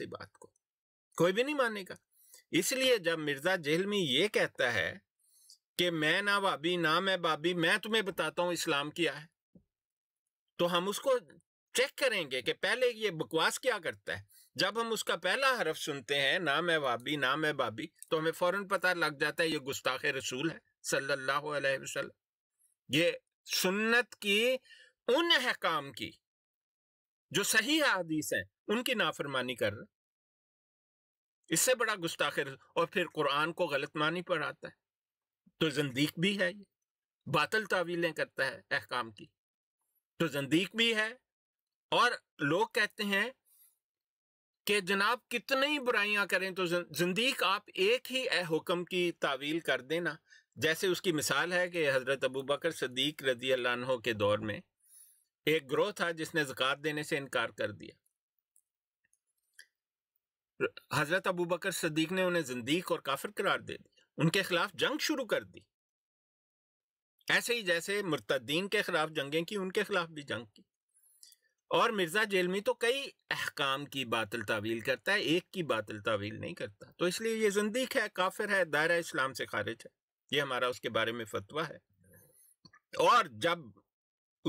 इसी बात को कोई भी नहीं मानेगा इसलिए जब मिर्जा जेल में ये कहता है कि मैं ना भाभी ना मैं भाभी मैं तुम्हें बताता हूं इस्लाम क्या है तो हम उसको चेक करेंगे कि पहले ये बकवास क्या करता है जब हम उसका पहला हरफ सुनते हैं ना मैं भाभी ना मैं भाभी तो हमें फौरन पता लग जाता है ये गुस्ताख रसूल है सल्लल्लाहु अलैहि वसल्लम ये सुन्नत की उन अहकाम की जो सही हदीस है उनकी नाफरमानी कर रहा इससे बड़ा गुस्ताखिर और फिर कुरान को गलत मानी पर आता है तो जंदीक भी है ये बातल तावीलें करता है अहकाम की तो जंदीक भी है और लोग कहते हैं कि जनाब कितनी ही बुराइयां करें तो जंदीक आप एक ही हुक्म की तावील कर देना जैसे उसकी मिसाल है कि हज़रत अबू बकर सदीक रजी अल्लाह के दौर में एक ग्रोह था जिसने जक़ात देने से इनकार कर दिया हजरत अबू बकर सदीक ने उन्हें जिंदीक और काफिर करार दे दिया उनके खिलाफ जंग शुरू कर दी ऐसे ही जैसे मुर्तदीन के खिलाफ जंगें की उनके खिलाफ भी जंग की और मिर्जा जेलमी तो कई अहकाम की बातल तावील करता है एक की बातल तावील नहीं करता तो इसलिए ये जिंदीक है काफिर है दायरा इस्लाम से खारिज है ये हमारा उसके बारे में फतवा है और जब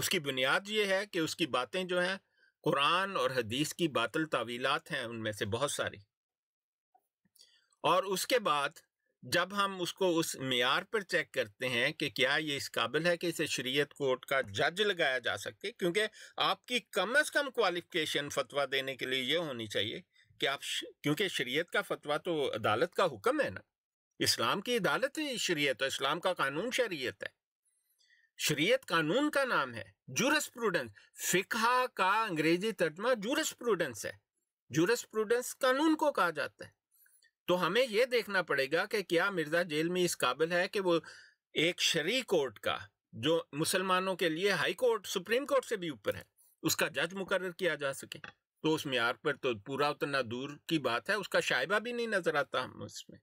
उसकी बुनियाद ये है कि उसकी बातें जो हैं कुरान और हदीस की बातल तावीलात हैं उनमें से बहुत सारी और उसके बाद जब हम उसको उस मैार पर चेक करते हैं कि क्या ये इस काबिल है कि इसे शरीयत कोर्ट का जज लगाया जा सके क्योंकि आपकी कम अज़ कम क्वालिफिकेशन फतवा देने के लिए ये होनी चाहिए कि आप क्योंकि शरीयत का फतवा तो अदालत का हुक्म है ना इस्लाम की अदालत ही शरीय है इस्लाम का कानून शरीयत है शरीयत कानून का नाम है प्रूडेंस फिका का अंग्रेजी तर्जमा प्रूडेंस है प्रूडेंस कानून को कहा जाता है तो हमें यह देखना पड़ेगा कि क्या मिर्जा जेल में इस काबिल है कि वो एक शरी कोर्ट का जो मुसलमानों के लिए हाई कोर्ट सुप्रीम कोर्ट से भी ऊपर है उसका जज मुकर किया जा सके तो उस मैार पर तो पूरा उतना दूर की बात है उसका शायबा भी नहीं नजर आता हम उसमें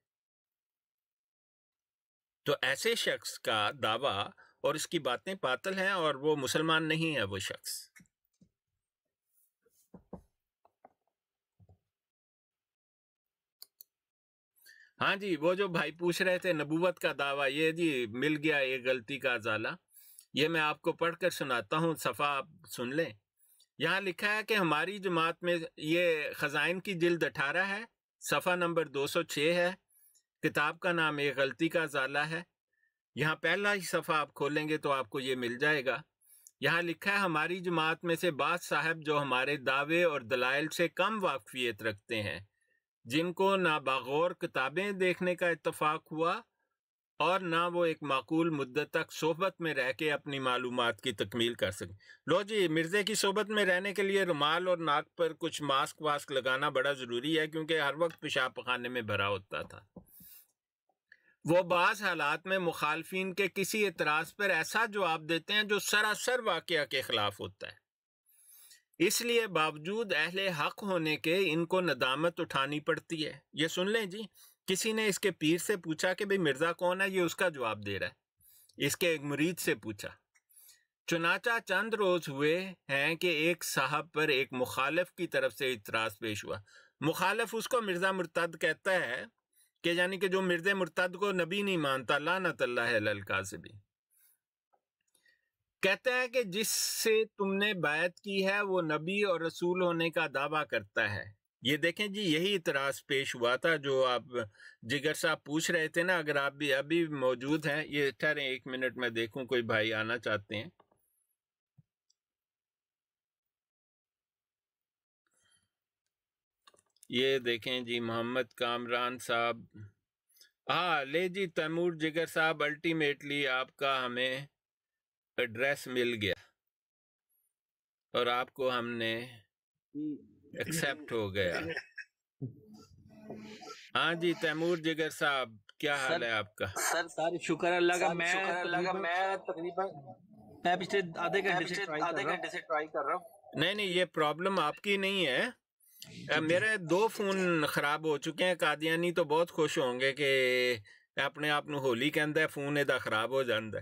तो ऐसे शख्स का दावा और उसकी बातें पातल हैं और वो मुसलमान नहीं है वो शख्स हाँ जी वो जो भाई पूछ रहे थे नबूवत का दावा ये जी मिल गया ये गलती का जाला ये मैं आपको पढ़कर सुनाता हूँ सफ़ा आप सुन लें यहाँ लिखा है कि हमारी जमात में ये ख़जाइन की जिल्द अठारह है सफ़ा नंबर 206 है किताब का नाम ये गलती का जाला है यहाँ पहला ही सफ़ा आप खोलेंगे तो आपको ये मिल जाएगा यहाँ लिखा है हमारी जमात में से बाद साहब जो हमारे दावे और दलाइल से कम वाकफियत रखते हैं जिनको ना बागौर किताबें देखने का इतफाक़ हुआ और ना वो एक माकूल मुद्दत तक सोहबत में रह के अपनी मालूम की तकमील कर सकें लो जी मिर्ज़े की सोहबत में रहने के लिए रुमाल और नाक पर कुछ मास्क वास्क लगाना बड़ा ज़रूरी है क्योंकि हर वक्त पेशाब पखाने में भरा होता था वो बाज़ हालात में मुखालफन के किसी एतराज़ पर ऐसा जवाब देते हैं जो सरासर वाक़ के ख़िलाफ़ होता है इसलिए बावजूद अहल हक होने के इनको नदामत उठानी पड़ती है ये सुन लें जी किसी ने इसके पीर से पूछा कि भाई मिर्ज़ा कौन है ये उसका जवाब दे रहा है इसके एक मुरीद से पूछा चुनाचा चंद रोज हुए हैं कि एक साहब पर एक मुखालफ की तरफ से इतराज़ पेश हुआ मुखालफ उसको मिर्ज़ा मुर्तद कहता है कि यानी कि जो मिर्द मुर्तद को नबी नहीं मानता लाना तल्ला ललका से भी कहता है कि जिससे तुमने बायत की है वो नबी और रसूल होने का दावा करता है ये देखें जी यही इतराज पेश हुआ था जो आप जिगर साहब पूछ रहे थे ना अगर आप भी अभी मौजूद हैं ये ठहरें एक मिनट में देखूं कोई भाई आना चाहते हैं ये देखें जी मोहम्मद कामरान साहब हाँ ले जी तैमूर जिगर साहब अल्टीमेटली आपका हमें एड्रेस मिल गया और आपको हमने एक्सेप्ट हो गया हाँ जी तैमूर जिगर साहब क्या सर, हाल है आपका सर सारे शुक्र अल्लाह का मैं मैं तकरीबन मैं पिछले आधे घंटे से आधे घंटे से ट्राई कर रहा हूँ नहीं नहीं ये प्रॉब्लम आपकी नहीं है मेरे दो फोन खराब हो चुके हैं कादियानी तो बहुत खुश होंगे कि अपने आप होली ਹੋਲੀ ਕਹਿੰਦਾ ਫੋਨ ਇਹਦਾ ਖਰਾਬ ਹੋ ਜਾਂਦਾ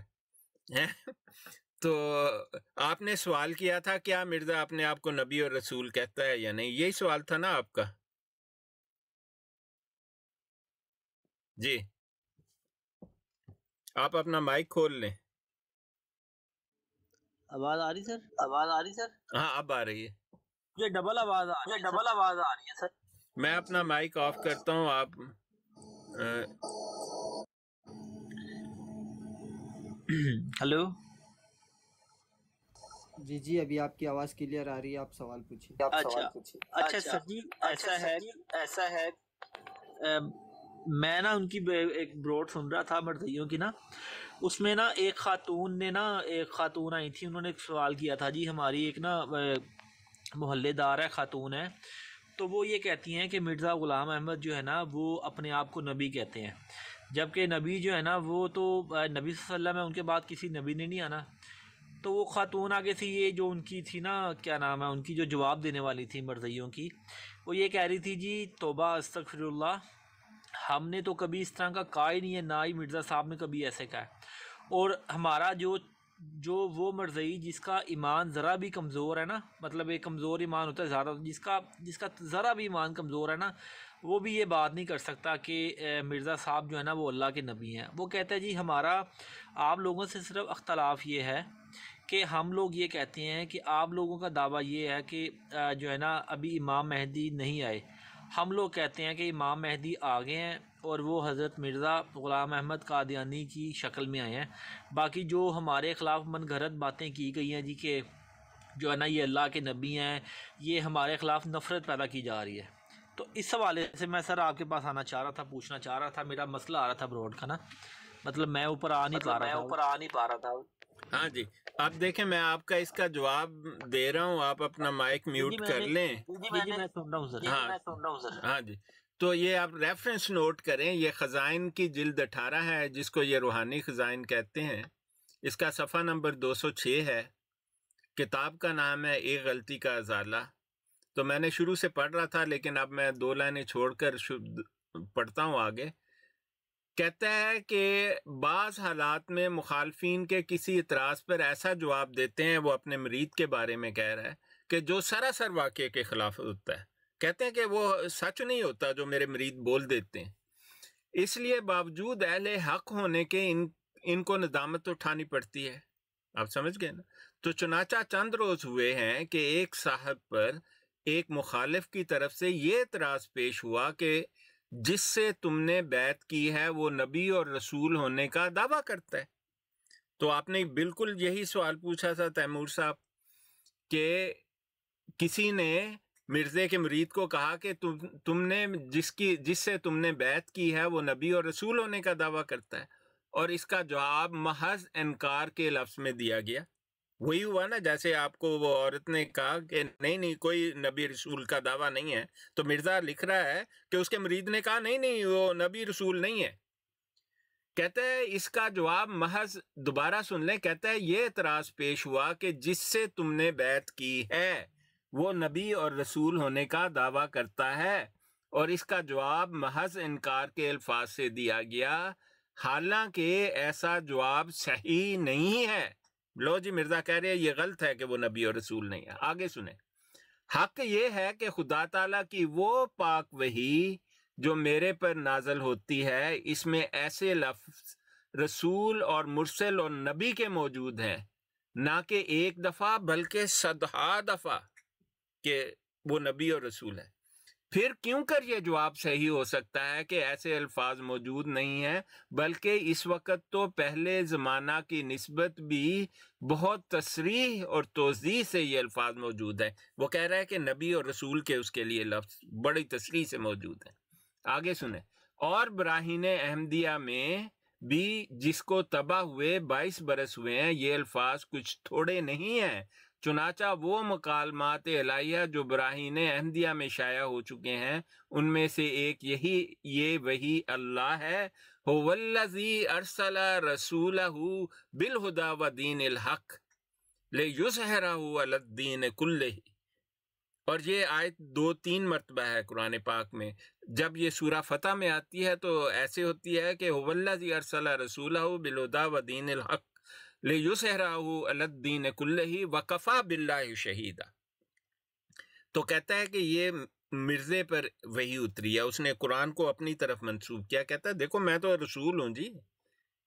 ਹੈ तो आपने सवाल किया था क्या मिर्जा अपने आप को नबी और रसूल कहता है या नहीं यही सवाल था ना आपका जी आप अपना माइक खोल लें आवाज आ रही सर आवाज आ रही सर हाँ अब आ रही है ये डबल आवाज आ रही है डबल आवाज आ रही है सर मैं अपना माइक ऑफ करता हूँ आप हेलो जी जी अभी आपकी आवाज क्लियर आ रही है आप सवाल पूछिए अच्छा, अच्छा, अच्छा सर जी अच्छा, ऐसा है ऐसा है आ, मैं ना उनकी एक ब्रोड सुन रहा था मरदियों की ना उसमें ना एक खातून ने ना एक खातून आई थी उन्होंने एक सवाल किया था जी हमारी एक ना मोहल्लेदार है ख़ातून है तो वो ये कहती हैं कि मिर्ज़ा ग़ुलाम अहमद जो है ना वो अपने आप को नबी कहते हैं जबकि नबी जो है ना वो तो नबी वसल्लम है उनके बाद किसी नबी ने नहीं आना तो वो ख़ातून आगे से ये जो उनकी थी ना क्या नाम है उनकी जो जवाब देने वाली थी मर्जियों की वो ये कह रही थी जी तोबा अस्तफ़िरुल्ला हमने तो कभी इस तरह का कहा ही नहीं है ना ही मिर्ज़ा साहब ने कभी ऐसे कहा और हमारा जो जो वो मर्जई जिसका ईमान ज़रा भी कमज़ोर है ना मतलब एक कमज़ोर ईमान होता है ज़्यादा जिसका जिसका ज़रा भी ईमान कमज़ोर है ना वो भी ये बात नहीं कर सकता कि मिर्ज़ा साहब जो है ना वो अल्लाह के नबी हैं वो कहते हैं जी हमारा आप लोगों से सिर्फ अख्तलाफ ये है कि हम लोग ये कहते हैं कि आप लोगों का दावा ये है कि जो है ना अभी इमाम महदी नहीं आए हम लोग कहते हैं कि इमाम महदी आ गए हैं और वो हज़रत मिर्ज़ा ग़ुलाम अहमद कादियानी की शक्ल में आए हैं बाकी जो हमारे ख़िलाफ़ मन मनगरत बातें की गई हैं जी के जो है ना ये अल्लाह के नबी हैं ये हमारे ख़िलाफ़ नफ़रत पैदा की जा रही है तो इस हवाले से मैं सर आपके पास आना चाह रहा था पूछना चाह रहा था मेरा मसला आ रहा था ब्रॉड का ना मतलब मैं ऊपर आ नहीं पा मतलब रहा मैं ऊपर आ नहीं पा रहा था हाँ जी आप देखें मैं आपका इसका जवाब दे रहा हूँ आप अपना माइक म्यूट कर लें जी, हाँ। मैं सुन रहा हूँ सर हाँ जी तो ये आप रेफरेंस नोट करें ये ख़ज़ाइन की जिल्द अठारह है जिसको ये रूहानी ख़ज़ाइन कहते हैं इसका सफ़ा नंबर 206 है किताब का नाम है एक गलती का अजाला तो मैंने शुरू से पढ़ रहा था लेकिन अब मैं दो लाइनें छोड़कर पढ़ता हूँ आगे कहता है कि बाज़ हालात में मुखालफन के किसी इतराज़ पर ऐसा जवाब देते हैं वो अपने मरीद के बारे में कह रहा है कि जो सरासर वाक़े के ख़िलाफ़ होता है कहते हैं कि वो सच नहीं होता जो मेरे मरीद बोल देते हैं इसलिए बावजूद अहले हक होने के इन इनको नदामत तो उठानी पड़ती है आप समझ गए ना तो चुनाचा चंद रोज हुए हैं कि एक साहब पर एक मुखालिफ की तरफ से ये इतराज पेश हुआ कि जिससे तुमने बैत की है वो नबी और रसूल होने का दावा करता है तो आपने बिल्कुल यही सवाल पूछा था तैमूर साहब के किसी ने मिर्जे के मुरीद को कहा कि तुम तुमने जिसकी जिससे तुमने बैत की है वो नबी और रसूल होने का दावा करता है और इसका जवाब महज इनकार के लफ्स में दिया गया वही हुआ ना जैसे आपको वो औरत ने कहा कि नहीं नहीं कोई नबी रसूल का दावा नहीं है तो मिर्ज़ा लिख रहा है कि उसके मरीद ने कहा नहीं नहीं वो नबी रसूल नहीं है कहते हैं इसका जवाब महज दोबारा सुन लें कहते हैं ये एतराज़ पेश हुआ कि जिससे तुमने बैत की है वो नबी और रसूल होने का दावा करता है और इसका जवाब महज इनकार के अल्फाज से दिया गया हालांकि ऐसा जवाब सही नहीं है लो जी मिर्जा कह रहे हैं ये गलत है कि वो नबी और रसूल नहीं है आगे सुने हक ये है कि खुदा तला की वो पाक वही जो मेरे पर नाजल होती है इसमें ऐसे लफ्ज रसूल और मुरसल और नबी के मौजूद हैं ना कि एक दफ़ा बल्कि सदहा दफ़ा कि वो नबी और रसूल है फिर क्यों कर ये जवाब सही हो सकता है कि ऐसे अल्फाज मौजूद नहीं हैं बल्कि इस वक्त तो पहले ज़माना की नस्बत भी बहुत तसरी और तोज़ी से ये अल्फाज मौजूद हैं वो कह रहा है कि नबी और रसूल के उसके लिए लफ्ज़ बड़ी तसरी से मौजूद हैं आगे सुने और ब्राहिन अहमदिया में भी जिसको तबाह हुए बाईस बरस हुए हैं ये अल्फाज कुछ थोड़े नहीं हैं चुनाचा वो मकालमात अलाइया जो ने अहमदिया में शाया हो चुके हैं उनमें से एक यही ये वही अल्लाह है होवल्लजी अरसला रसूल बिलहुदा व दीन हक ले युसहरादीन कुल्ल और ये आयत दो तीन मरतबा है कुरान पाक में जब ये सूरा फतह में आती है तो ऐसे होती है कि होवल्लजी अरसला रसूल बिलहुदा व दीन हक लेसहरादीन कुल्ल ही वकफ़ा बिल्ला शहीदा तो कहता है कि ये मिर्ज़े पर वही उतरी है उसने कुरान को अपनी तरफ मंसूब किया कहता है देखो मैं तो रसूल हूँ जी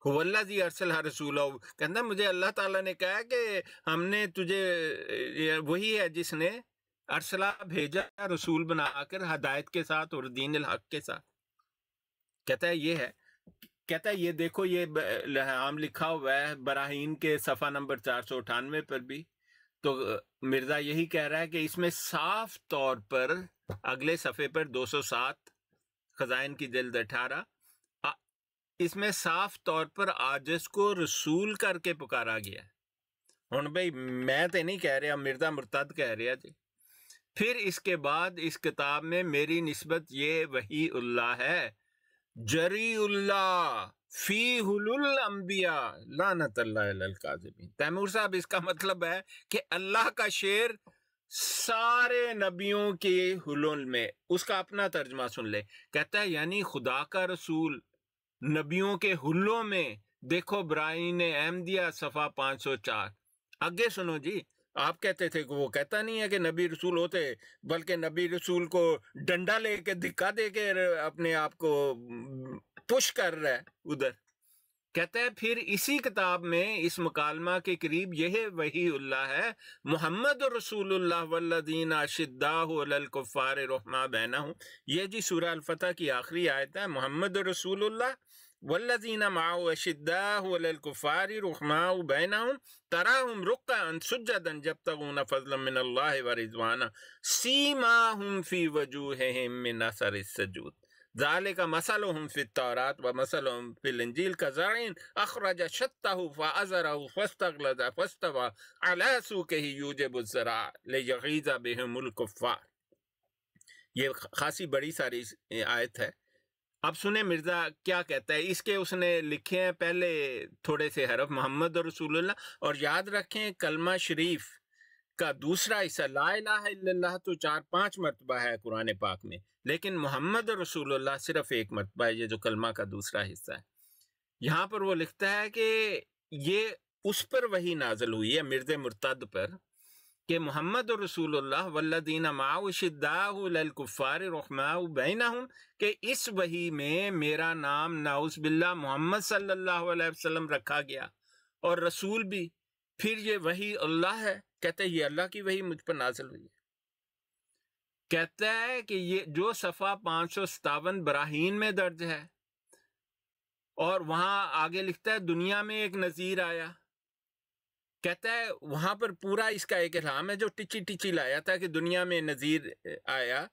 हुवल्ला जी अरसल हा रसूल कहता मुझे अल्लाह ताला ने कहा कि हमने तुझे वही है जिसने अरसला भेजा रसूल बनाकर हदायत के साथ और दीन हक के साथ कहता है ये है कहता है ये देखो ये आम लिखा हुआ है बराहीन के सफा नंबर चार सौ अठानवे पर भी तो मिर्जा यही कह रहा है कि इसमें साफ तौर पर अगले सफ़े पर 207 खजाइन की जल्द अठारह इसमें साफ तौर पर आजस को रसूल करके पुकारा गया हूँ भाई मैं तो नहीं कह रहा मिर्जा मुर्तद कह रहा जी फिर इसके बाद इस किताब में मेरी नस्बत ये वही उल्ला है जरीउल्ला फी लानत तैमूर साहब इसका मतलब है कि अल्लाह का शेर सारे नबियों के हुलुल में उसका अपना तर्जमा सुन ले कहता है यानी खुदा का रसूल नबियों के हुलों में देखो ब्राइन अहमदिया सफा 504 आगे सुनो जी आप कहते थे कि वो कहता नहीं है कि नबी रसूल होते बल्कि नबी रसूल को डंडा लेके धिक्का दे के अपने आप को पुश कर रहा है उधर कहते हैं फिर इसी किताब में इस मुकालमा के करीब यह वही उल्ला है मोहम्मद रसूल वल्लदीन आशिदाफार रहमा बहना हूँ यह जी सूर अलफ़ा की आखिरी आयत है मोहम्मद रसूल والذين معه أشداء وللكفار الكفار رحماء بينهم تراهم ركعا سجدا يبتغون فضلا من الله ورضوانا سيماهم في وجوههم من أثر السجود ذلك مثلهم في التوراة ومثلهم في الإنجيل كزرع أخرج شطه فأزره فاستغلظ فاستوى على سوقه يوجب الزراع ليغيظ بهم الكفار یہ خاصی بڑی ساری آیت ہے अब सुने मिर्जा क्या कहता है इसके उसने लिखे हैं पहले थोड़े से हरफ मोहम्मद और रसूल और याद रखें कलमा शरीफ का दूसरा हिस्सा ला इलाहा तो चार पांच मरतबा है कुरान पाक में लेकिन मोहम्मद और रसूलुल्लाह सिर्फ एक मरतबा है ये जो कलमा का दूसरा हिस्सा है यहाँ पर वो लिखता है कि ये उस पर वही नाजल हुई है मिर्ज मुर्तद पर कि मोहम्मद रसूलुल्लाह वल्लदीन माउशिद्दाकुफ़ार रखमाबैनहम कि इस वही में मेरा नाम नाउस बिल्ला मोहम्मद सल्लल्लाहु अलैहि वसल्लम रखा गया और रसूल भी फिर ये वही अल्लाह है कहते ये अल्लाह की वही मुझ पर नाजिल हुई है कहता है कि ये जो सफ़ा पाँच सौ सतावन ब्राहन में दर्ज है और वहाँ आगे लिखता है दुनिया में एक नज़ीर आया कहता है वहाँ पर पूरा इसका एक इलाम है जो टिची टिची लाया था कि दुनिया में नज़ीर आया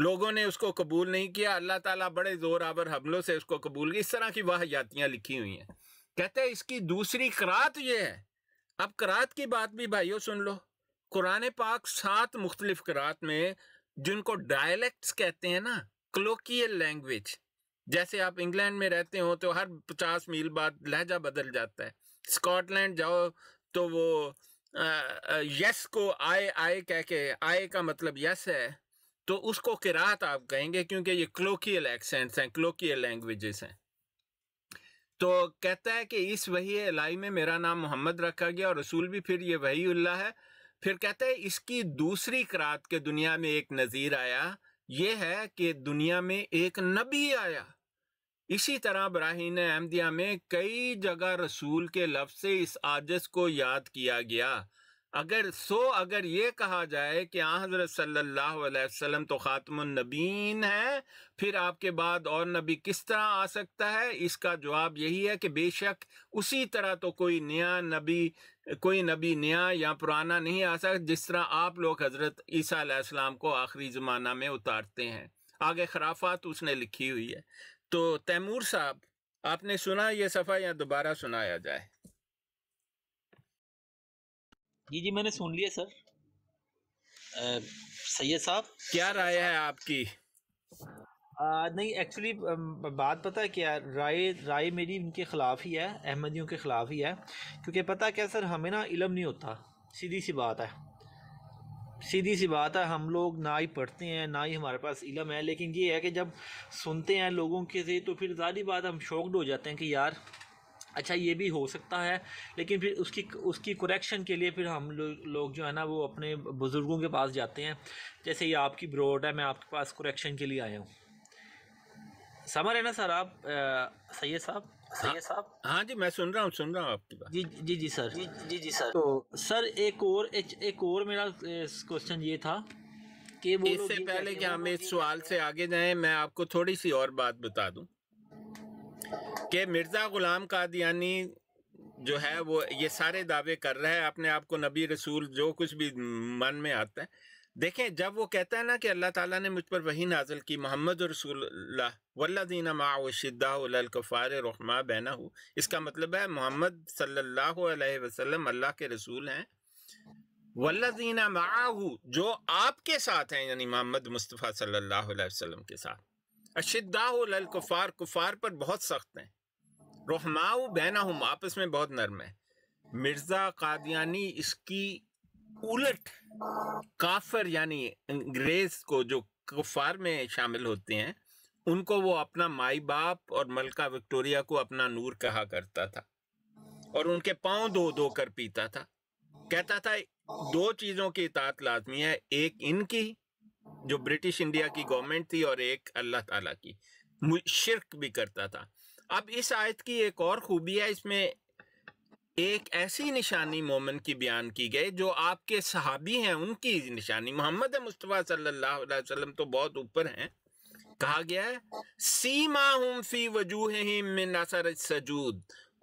लोगों ने उसको कबूल नहीं किया अल्लाह ताला बड़े ज़ोर आवर हमलों से उसको कबूल किया इस तरह की यातियाँ लिखी हुई हैं कहते हैं इसकी दूसरी करात ये है अब करात की बात भी भाइयों सुन लो कुरान पाक सात मुख्तलिफ करात में जिनको डायलैक्ट्स कहते हैं ना क्लोकियल लैंग्वेज जैसे आप इंग्लैंड में रहते हो तो हर पचास मील बाद लहजा बदल जाता है स्कॉटलैंड जाओ तो वो यस को आए आए कह के आए का मतलब यस है तो उसको किरात आप कहेंगे क्योंकि ये क्लोकियल एक्सेंट्स हैं क्लोकियल लैंग्वेजेस हैं तो कहता है कि इस वही अलाई में मेरा नाम मोहम्मद रखा गया और रसूल भी फिर ये वही उल्ला है फिर कहता है इसकी दूसरी करात के दुनिया में एक नज़ीर आया ये है कि दुनिया में एक नबी आया इसी तरह ब्राहन अहमदिया में कई जगह रसूल के लफ्ज से इस आजस को याद किया गया अगर सो अगर ये कहा जाए कि आ तो ख़ातमनबीन है फिर आपके बाद और नबी किस तरह आ सकता है इसका जवाब यही है कि बेशक उसी तरह तो कोई नया नबी कोई नबी नया या पुराना नहीं आ सकता जिस तरह आप लोग हज़रत ईसा को आखिरी ज़माना में उतारते हैं आगे खराफात उसने लिखी हुई है तो तैमूर साहब आपने सुना ये सफा या दोबारा सुनाया जाए जी जी मैंने सुन लिया सर सैयद साहब क्या राय है आपकी आ, नहीं एक्चुअली बात पता है क्या राय राय मेरी इनके ख़िलाफ़ ही है अहमदियों के ख़िलाफ़ ही है क्योंकि पता क्या सर हमें ना इलम नहीं होता सीधी सी बात है सीधी सी बात है हम लोग ना ही पढ़ते हैं ना ही हमारे पास इलम है लेकिन ये है कि जब सुनते हैं लोगों के से तो फिर ज़ारी बात हम शॉकड हो जाते हैं कि यार अच्छा ये भी हो सकता है लेकिन फिर उसकी उसकी करेक्शन के लिए फिर हम लो, लोग जो है ना वो अपने बुज़ुर्गों के पास जाते हैं जैसे ये आपकी ब्रॉड है मैं आपके पास करेक्शन के लिए आया हूँ समर है ना सर आप सैद साहब हाँ। सही साहब हाँ जी मैं सुन रहा हूँ सुन रहा हूँ आपकी बात जी जी जी सर जी जी जी सर तो सर एक और एक, एक और मेरा क्वेश्चन ये था कि वो इससे पहले कि हम इस सवाल से आगे जाएं मैं आपको थोड़ी सी और बात बता दूं कि मिर्ज़ा ग़ुलाम कादियानी जो है वो ये सारे दावे कर रहा है अपने आप को नबी रसूल जो कुछ भी मन में आता है देखें जब वो कहता है ना कि अल्लाह ताला ने मुझ पर वही नाजल की मोहम्मद रसूल वल्लिन माशिदाफ़ार रहमा बहना हो इसका मतलब है मोहम्मद सल्लल्लाहु अलैहि वसल्लम अल्लाह के रसूल हैं वल्लिन माहू जो आपके साथ हैं यानी मोहम्मद मुस्तफ़ा सल्लल्लाहु अलैहि वसल्लम के साथ अशिदाफ़ार कुफ़ार पर बहुत सख्त हैं रहमाऊ बहना हूँ आपस में बहुत नरम है मिर्ज़ा कादियानी इसकी उलट काफर यानी अंग्रेज को जो कुफार में शामिल होते हैं उनको वो अपना माई बाप और मलका विक्टोरिया को अपना नूर कहा करता था और उनके पांव दो दो कर पीता था कहता था दो चीज़ों की इतात लाजमी है एक इनकी जो ब्रिटिश इंडिया की गवर्नमेंट थी और एक अल्लाह ताला की शिरक भी करता था अब इस आयत की एक और खूबी है इसमें एक ऐसी निशानी मोमन की बयान की गई जो आपके सहाबी हैं उनकी निशानी मोहम्मद मुस्तफ़ा सल्लल्लाहु अलैहि वसल्लम तो बहुत ऊपर हैं कहा गया है सीमा हम फी वजूह सजूद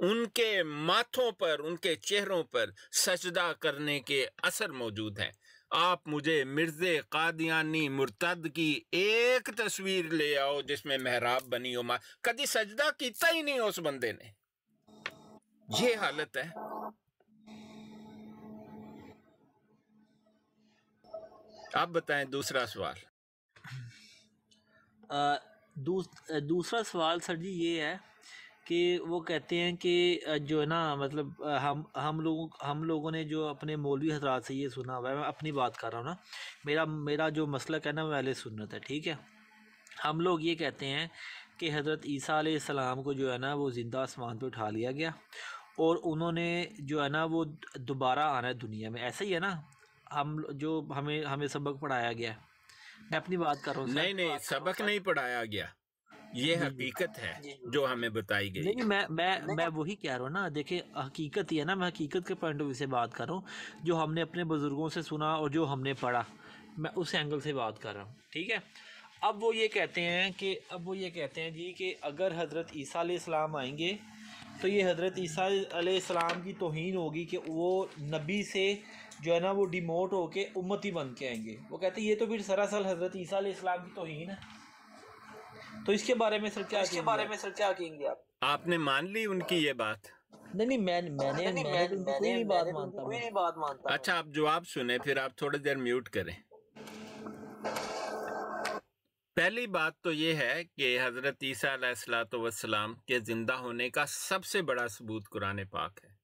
उनके माथों पर उनके चेहरों पर सजदा करने के असर मौजूद हैं आप मुझे मिर्ज़े कादियानी मुर्तद की एक तस्वीर ले आओ जिसमें मेहराब बनी हो कभी सजदा किया ही नहीं उस बंदे ने ये हालत है आप बताएं दूसरा सवाल आ, दूस, दूसरा सवाल सर जी ये है कि वो कहते हैं कि जो है ना मतलब हम हम लोगों हम लोगों ने जो अपने मौलवी हजरात से ये सुना हुआ है मैं अपनी बात कर रहा हूँ ना मेरा मेरा जो मसला कहना वह अहले सुन्नत है ठीक है हम लोग ये कहते हैं कि हज़रत ईसा सलाम को जो है ना वो ज़िंदा आसमान पर उठा लिया गया और उन्होंने जो है ना वो दोबारा आना है दुनिया में ऐसा ही है ना हम जो हमें हमें सबक पढ़ाया गया मैं अपनी बात कर रहा हूँ नहीं नहीं सबक नहीं पढ़ाया गया ये हकीकत है जो हमें बताई गई नहीं मैं मैं मैं वही कह रहा हूँ ना देखे हकीकत ही है ना मैं हकीकत के पॉइंट ऑफ व्यू से बात कर रहा हूँ जो हमने अपने बुज़ुर्गों से सुना और जो हमने पढ़ा मैं उस एंगल से बात कर रहा हूँ ठीक है अब वो ये कहते हैं कि अब वो ये कहते हैं जी कि अगर हज़रत ईसा आएंगे तो ये हज़रत ईसा सलाम की तोहन होगी कि वो नबी से जो है ना वो डिमोट होके उम्मती बन के आएंगे वो कहते हैं ये तो फिर सरासल हज़रत ईसा इस्लाम की तोहन है तो इसके बारे में सर क्या इसके बारे में सर क्या कहेंगे आप आपने मान ली उनकी ये बात नहीं नहीं मैं मैंने मैंने बात मानता अच्छा आप जवाब सुने फिर आप थोड़ी देर म्यूट करें पहली बात तो ये है कि हज़रत ईसा सलाम के ज़िंदा होने का सबसे बड़ा सबूत कुरान पाक है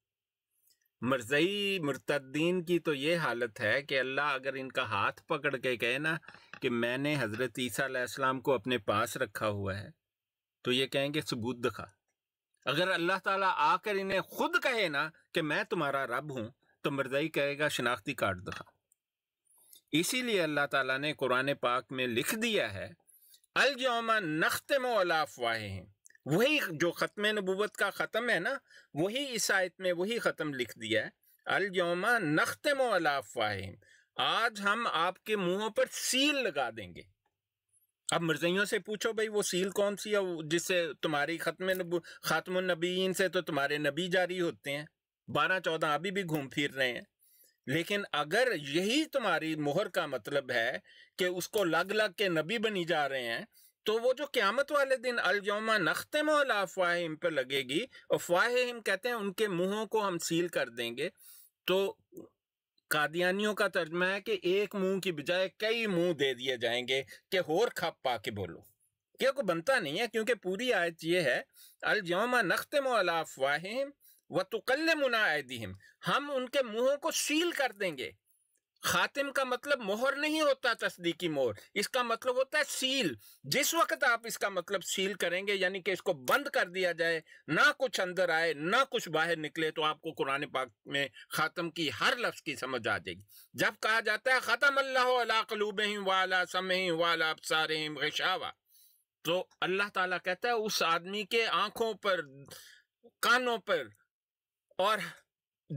मरजई मरतद्दीन की तो ये हालत है कि अल्लाह अगर इनका हाथ पकड़ के कहे ना कि मैंने हज़रत ईसा सलाम को अपने पास रखा हुआ है तो ये कहेंगे सबूत दिखा अगर अल्लाह ताला आकर इन्हें खुद कहे ना कि मैं तुम्हारा रब हूँ तो मरजई कहेगा शनाख्ती कार्ड दिखा इसीलिए अल्लाह ताला ने कुरान पाक में लिख दिया है अलजोमा नख्तम अलाफवाहिम वही जो ख़त्म नबूत का ख़त्म है ना वही इस आयत में वही ख़त्म लिख दिया है अलजोमा नख्तम अलाफवाहिम आज हम आपके मुंहों पर सील लगा देंगे अब मर्ज़ियों से पूछो भाई वो सील कौन सी है जिससे तुम्हारी ख़त्म ख़ात्म नबीन से तो तुम्हारे नबी जारी होते हैं बारह चौदह अभी भी घूम फिर रहे हैं लेकिन अगर यही तुम्हारी मोहर का मतलब है कि उसको लग लग के नबी बनी जा रहे हैं तो वो जो क्यामत वाले दिन अलजोमा नख्तम हिम पर लगेगी हिम कहते हैं उनके मुंहों को हम सील कर देंगे तो कादियानियों का तर्जमा है कि एक मुंह की बजाय कई मुंह दे दिए जाएंगे कि होर खप पा के बोलो क्या को बनता नहीं है क्योंकि पूरी आयत ये है अलजोमा नख्तम अफवाहिम व तुकल मुनादिम हम उनके मुंहों को सील कर देंगे खातिम का मतलब मोहर नहीं होता तस्दीकी मोहर इसका मतलब होता है सील जिस वक्त आप इसका मतलब सील करेंगे यानी कि इसको बंद कर दिया जाए ना कुछ अंदर आए ना कुछ बाहर निकले तो आपको कुरान पाक में खातम की हर लफ्ज की समझ आ जाएगी जब कहा जाता है ख़तम अल्लाह कलूब वाला समय वाला अबसार गशावा तो अल्लाह ताला कहता है उस आदमी के आंखों पर कानों पर और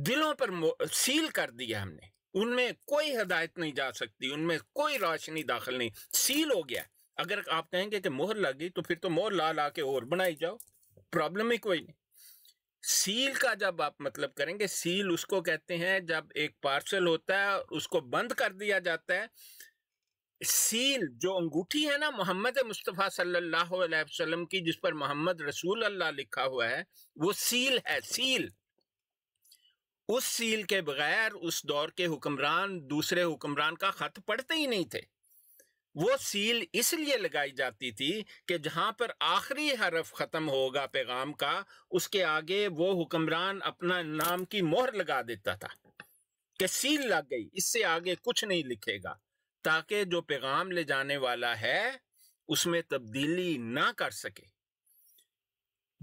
दिलों पर सील कर दिया हमने उनमें कोई हदायत नहीं जा सकती उनमें कोई रोशनी दाखिल नहीं सील हो गया अगर आप कहेंगे कि मोहर लग गई तो फिर तो मोहर ला ला के और बनाई जाओ प्रॉब्लम ही कोई नहीं सील का जब आप मतलब करेंगे सील उसको कहते हैं जब एक पार्सल होता है उसको बंद कर दिया जाता है सील जो अंगूठी है ना मोहम्मद मुस्तफ़ा सल्लल्लाहु अलैहि वसल्लम की जिस पर मोहम्मद रसूल अल्लाह लिखा हुआ है वो सील है सील उस सील के बगैर उस दौर के हुक्मरान दूसरे हुक्मरान का ख़त पढ़ते ही नहीं थे वो सील इसलिए लगाई जाती थी कि जहाँ पर आखिरी हरफ ख़त्म होगा पैगाम का उसके आगे वो हुक्मरान अपना नाम की मोहर लगा देता था कि सील लग गई इससे आगे कुछ नहीं लिखेगा ताकि जो पैगाम ले जाने वाला है उसमें तब्दीली ना कर सके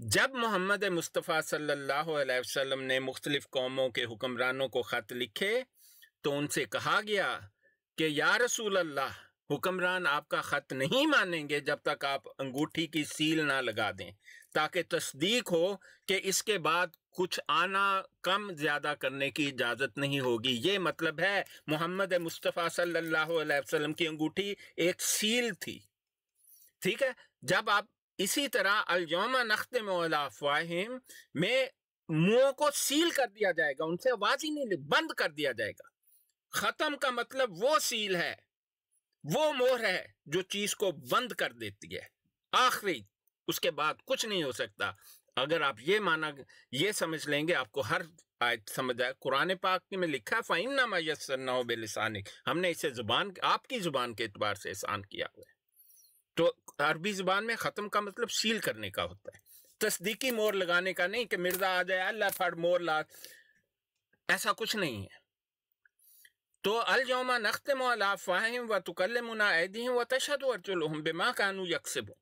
जब मोहम्मद मुस्तफ़ा सल्लल्लाहु अलैहि वसल्लम ने मुख्तलिफ़ कौमों के हुक्मरानों को ख़त लिखे तो उनसे कहा गया कि या रसूल अल्लाह हुक्मरान आपका ख़त नहीं मानेंगे जब तक आप अंगूठी की सील ना लगा दें ताकि तस्दीक हो कि इसके बाद कुछ आना कम ज़्यादा करने की इजाज़त नहीं होगी ये मतलब है मोहम्मद मुस्तफ़ा सल्लल्लाहु अलैहि वसल्लम की अंगूठी एक सील थी ठीक है जब आप इसी तरह अलजोमा नख्त में में मुंह को सील कर दिया जाएगा उनसे आवाज ही नहीं बंद कर दिया जाएगा खत्म का मतलब वो सील है वो मोहर है जो चीज को बंद कर देती है आखिरी उसके बाद कुछ नहीं हो सकता अगर आप ये माना ये समझ लेंगे आपको हर आयत समझ आए कुरान पाक में लिखा फ़ाइन ना मैसर ना बेलिसानिक हमने इसे जुबान आपकी जुबान के अतबार से एहसान किया हुआ है तो अरबी जबान में ख़त्म का मतलब सील करने का होता है तस्दीकी मोर लगाने का नहीं कि मिर्जा आ जाए अल्लाह फर मोर ला ऐसा कुछ नहीं है तो अलजोमा नख्त अलाफ़ाहिम व तुकलमुना ऐदीम व तशद वरचुलहम बेमा कानू यकसब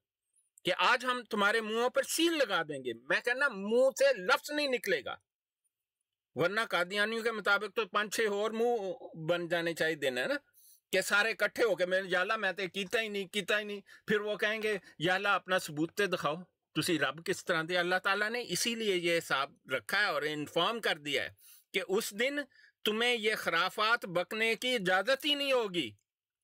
कि आज हम तुम्हारे मुंहों पर सील लगा देंगे मैं कहना मुंह से लफ्ज नहीं निकलेगा वरना कादियानियों के मुताबिक तो पांच छह और मुंह बन जाने चाहिए देना है ना कि सारे इकट्ठे होके मैंने याला मैं तो किया ही नहीं किया ही नहीं फिर वो कहेंगे याला अपना सबूत तो दिखाओ तुम रब किस तरह ਦੇ अल्लाह तला ने इसीलिए ये हिसाब रखा है और इन्फॉर्म कर दिया है कि उस दिन तुम्हें ये खराफात बकने की इजाज़त ही नहीं होगी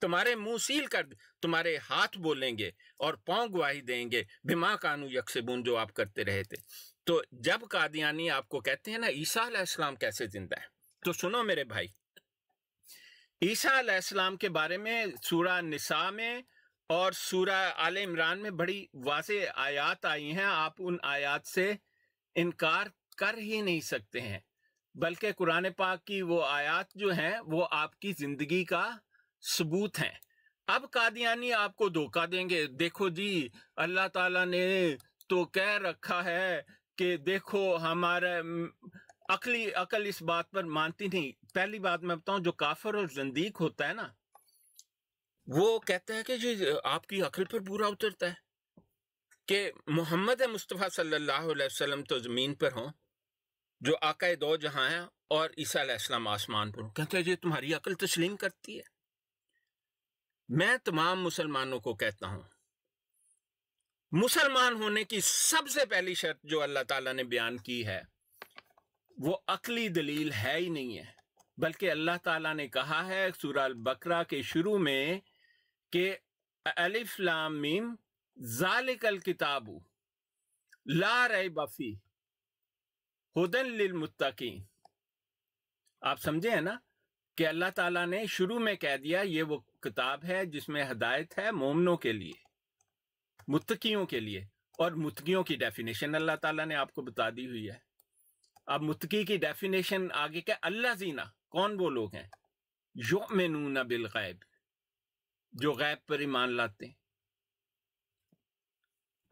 तुम्हारे मुंह सील कर तुम्हारे हाथ बोलेंगे और पाँव गुवाही देंगे बिमा कानू यकसबून जो आप करते रहे थे तो जब कादियानी आपको कहते हैं ना ईसा इस्लाम कैसे जिंदा है तो सुनो मेरे भाई ईसा के बारे में सूरा निसा में और सूरा आल इमरान में बड़ी वाज आयात आई हैं आप उन आयात से इनकार कर ही नहीं सकते हैं बल्कि कुरान पाक की वो आयात जो हैं वो आपकी ज़िंदगी का सबूत हैं अब कादियानी आपको धोखा देंगे देखो जी अल्लाह ताला ने तो कह रखा है कि देखो हमारा अकली अकल इस बात पर मानती नहीं पहली बात मैं बताऊं जो काफर और जंदीक होता है ना वो कहता है कि जी आपकी अकल पर बुरा उतरता है कि मोहम्मद मुस्तफ़ा सल्लल्लाहु अलैहि वसल्लम तो ज़मीन पर हों जो आकाए दो जहाँ हैं और ईसा इस्लाम आसमान पर हों कहते हैं जी तुम्हारी अकल तस्लीम करती है मैं तमाम मुसलमानों को कहता हूँ मुसलमान होने की सबसे पहली शर्त जो अल्लाह ताला ने बयान की है वो अकली दलील है ही नहीं है बल्कि अल्लाह ताला ने कहा है सूरा बकरा के शुरू में कि अलिफ्लामीम जालिकल किताबू ला रे बफी हुदन लिलमुत्तकी आप समझे हैं ना कि अल्लाह ताला ने शुरू में कह दिया ये वो किताब है जिसमें हदायत है मोमनों के लिए मुत्तकियों के लिए और मुतकियों की डेफिनेशन अल्लाह ताला ने आपको बता दी हुई है अब मुतकी की डेफिनेशन आगे क्या अल्लाह जीना कौन वो लोग हैं यो मेनूना बिल गैब जो गैब पर ईमान लाते हैं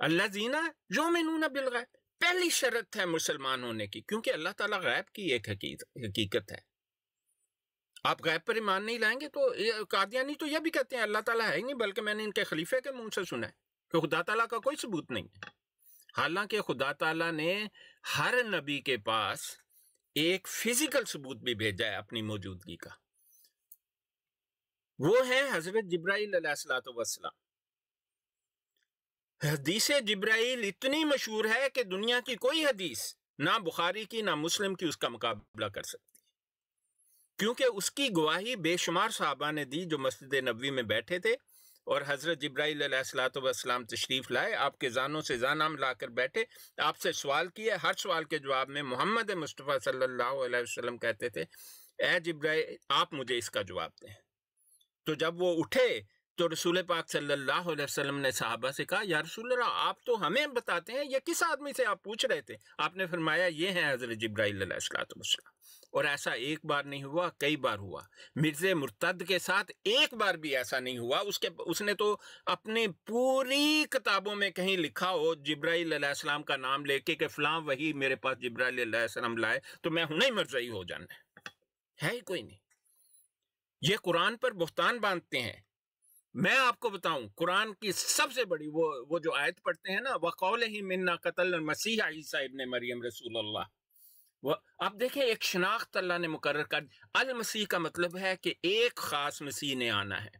अल्लाह जीना यो मेनूना बिल गैब पहली शर्त है मुसलमान होने की क्योंकि अल्लाह ताला गैब की एक हकीकत है आप गैब पर ईमान नहीं लाएंगे तो कादियानी तो यह भी कहते हैं अल्लाह ताला है ही नहीं बल्कि मैंने इनके खलीफे के मुंह से सुना है कि खुदा ताला का कोई सबूत नहीं है हालांकि खुदा तला ने हर नबी के पास एक फिजिकल सबूत भी भेजा है अपनी मौजूदगी का वो है हजरत जब्राहीसलाम हदीस जब्राइल इतनी मशहूर है कि दुनिया की कोई हदीस ना बुखारी की ना मुस्लिम की उसका मुकाबला कर सकती क्योंकि उसकी गवाही बेशुमार साहबा ने दी जो मस्जिद नबी में बैठे थे और हज़रत जब्राईसलाम तशरीफ़ लाए आपके जानों से जाना ला कर बैठे आपसे सवाल किए हर सवाल के जवाब में मोहम्मद मुस्तफ़ा सल्ला वसम कहते थे ए जब्राई आप मुझे इसका जवाब दें तो जब वो उठे तो रसूल पाक सल्लल्लाहु अलैहि वसल्लम ने साहबा से कहा या रसूल आप तो हमें बताते हैं ये किस आदमी से आप पूछ रहे थे आपने फरमाया ये हैं हज़रत जब्राईसलाम और ऐसा एक बार नहीं हुआ कई बार हुआ मिर्जे मुर्तद के साथ एक बार भी ऐसा नहीं हुआ उसके उसने तो अपने पूरी किताबों में कहीं लिखा हो जब्राईसम का नाम लेके कि फलां वही मेरे पास जब्राईसम लाए तो मैं हूं ही मरजई हो जाना है ही कोई नहीं ये कुरान पर बुहतान बांधते हैं मैं आपको बताऊं कुरान की सबसे बड़ी वो वो जो आयत पढ़ते हैं ना वकौल ही मिन्ना कतल मसीह ईसा इबन मरियम रसूल अल्लाह अब देखें एक शनाख्त अल्लाह ने मुकर कर अल मसीह का मतलब है कि एक खास मसीह ने आना है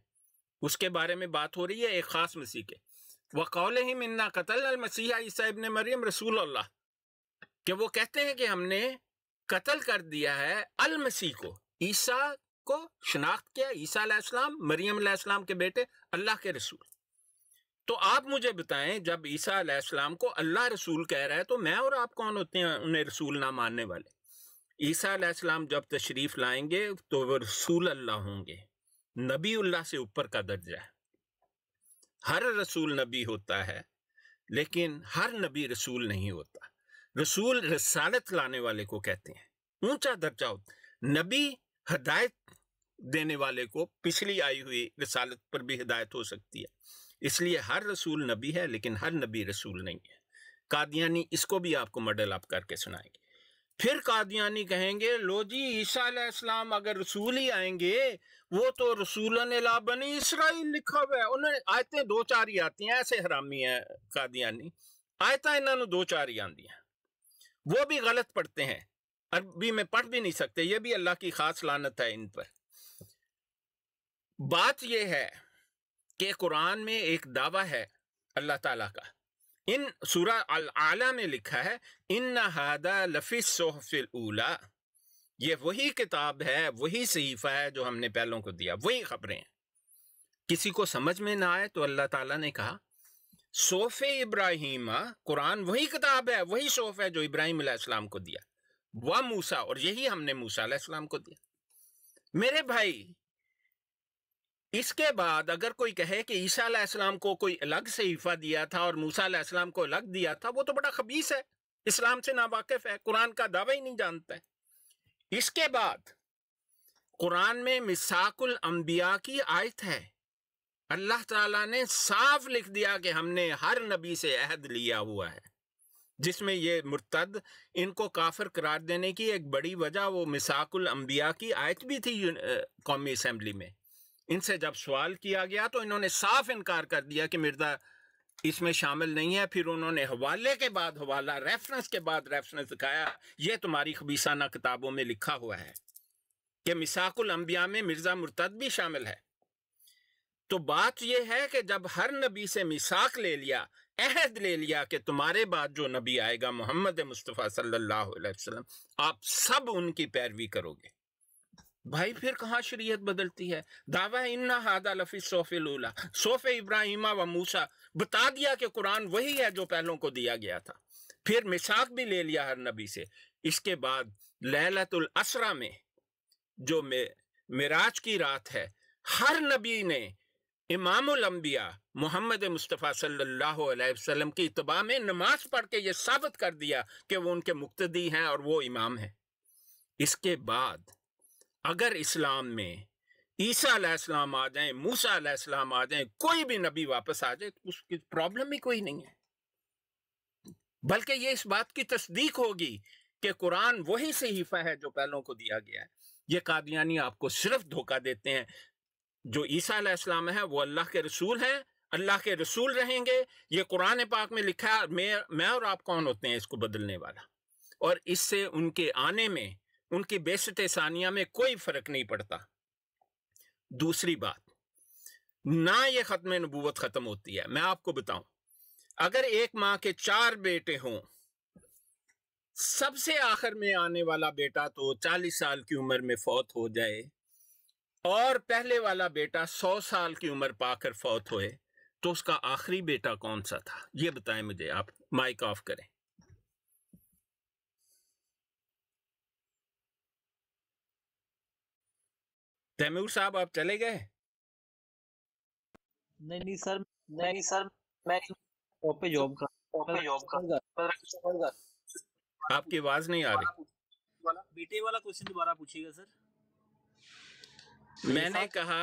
उसके बारे में बात हो रही है एक खास मसीह के कौल ही मन्ना कतल अल मसीह ईसा इबन मरियम रसूल अल्लाह कि वो कहते हैं कि हमने कत्ल कर दिया है अल मसीह को ईसा को शनाख्त किया ईसा मरियम के बेटे अल्लाह के रसूल तो आप मुझे बताएं जब ईसा अलैहिस्सलाम को अल्लाह रसूल कह रहा है तो मैं और आप कौन होते हैं उन्हें रसूल ना मानने वाले ईसा अलैहिस्सलाम जब तशरीफ़ लाएंगे तो वह रसूल अल्लाह होंगे नबी अल्लाह से ऊपर का दर्जा है हर रसूल नबी होता है लेकिन हर नबी रसूल नहीं होता रसूल रसालत लाने वाले को कहते हैं ऊंचा दर्जा होता नबी हदायत देने वाले को पिछली आई हुई रसालत पर भी हिदायत हो सकती है इसलिए हर रसूल नबी है लेकिन हर नबी रसूल नहीं है कादियानी इसको भी आपको मॉडल अप करके सुनाएंगे फिर कादियानी कहेंगे लो जी ईसा अगर रसूल ही आएंगे वो तो रसूल बनी इसराइल लिखा हुआ है उन्हें आयतें दो चार ही आती हैं ऐसे हरामी है कादियानी आयता इन्होंने दो चार ही आदि हैं वो भी गलत पढ़ते हैं अरबी में पढ़ भी नहीं सकते ये भी अल्लाह की खास लानत है इन पर बात यह है कि कुरान में एक दावा है अल्लाह ताला का इन सूरा अल आला में लिखा है इन हादा लफी सोहफिल उला ये वही किताब है वही सहीफा है जो हमने पहलों को दिया वही खबरें हैं किसी को समझ में ना आए तो अल्लाह ताला ने कहा सोफ़े इब्राहिम कुरान वही किताब है वही सोफ़ है जो इब्राहिम अलैहिस्सलाम को दिया वह मूसा और यही हमने मूसा अलैहिस्सलाम को दिया मेरे भाई इसके बाद अगर कोई कहे कि ईसा अलैहिस्सलाम को कोई अलग से हिफा दिया था और मूसा को अलग दिया था वो तो बड़ा खबीस है इस्लाम से नावाकिफ है कुरान का दावा ही नहीं जानता है इसके बाद कुरान में मिसाकुल अम्बिया की आयत है अल्लाह ताला ने साफ लिख दिया कि हमने हर नबी से अहद लिया हुआ है जिसमें ये मुर्तद इनको काफिर करार देने की एक बड़ी वजह वो मिसाकुल अम्बिया की आयत भी थी कौमी असम्बली में इनसे जब सवाल किया गया तो इन्होंने साफ इनकार कर दिया कि मिर्जा इसमें शामिल नहीं है फिर उन्होंने हवाले के बाद हवाला रेफरेंस के बाद रेफरेंस दिखाया ये तुम्हारी खबीसाना किताबों में लिखा हुआ है कि मिसाकुल अंबिया में मिर्जा मुर्तद भी शामिल है तो बात यह है कि जब हर नबी से मिसाक ले लिया अहद ले लिया कि तुम्हारे बाद जो नबी आएगा मोहम्मद मुस्तफ़ा सल्लल्लाहु अलैहि वसल्लम आप सब उनकी पैरवी करोगे भाई फिर कहाँ शरीयत बदलती है दावा इन्ना हादा लफी सोफिलूला सोफ़ इब्राहिमा व मूसा बता दिया कि कुरान वही है जो पहलों को दिया गया था फिर मिसाक भी ले लिया हर नबी से इसके बाद लहलतुल असरा में जो मे, मराज की रात है हर नबी ने इमाम अम्बिया मोहम्मद मुस्तफ़ा सल्लल्लाहु अलैहि वसल्लम की इतबा में नमाज पढ़ के ये साबित कर दिया कि वो उनके मुक्तदी हैं और वो इमाम हैं इसके बाद अगर इस्लाम में ईसा आसलाम आ जाए मूसा आसलाम आ जाए कोई भी नबी वापस आ जाए तो उसकी प्रॉब्लम ही कोई नहीं है बल्कि ये इस बात की तस्दीक होगी कि कुरान वही से हीफा है जो पहलों को दिया गया है ये कादियानी आपको सिर्फ धोखा देते हैं जो ईसा इस्लाम है वो अल्लाह के रसूल है अल्लाह के रसूल रहेंगे ये कुरान पाक में लिखा है मैं मैं और आप कौन होते हैं इसको बदलने वाला और इससे उनके आने में उनकी बेसत सानिया में कोई फर्क नहीं पड़ता दूसरी बात ना ये ख़त्म नबूवत ख़त्म होती है मैं आपको बताऊं अगर एक माँ के चार बेटे हों सबसे आखिर में आने वाला बेटा तो चालीस साल की उम्र में फौत हो जाए और पहले वाला बेटा सौ साल की उम्र पाकर फौत होए तो उसका आखिरी बेटा कौन सा था ये बताएं मुझे आप माइक ऑफ करें तैमूर साहब आप चले गए नहीं नहीं सर नहीं नहीं सर मैं पे जॉब कर जॉब कर आपकी आवाज नहीं आ रही बेटे वाला क्वेश्चन दोबारा पूछिएगा सर मैंने कहा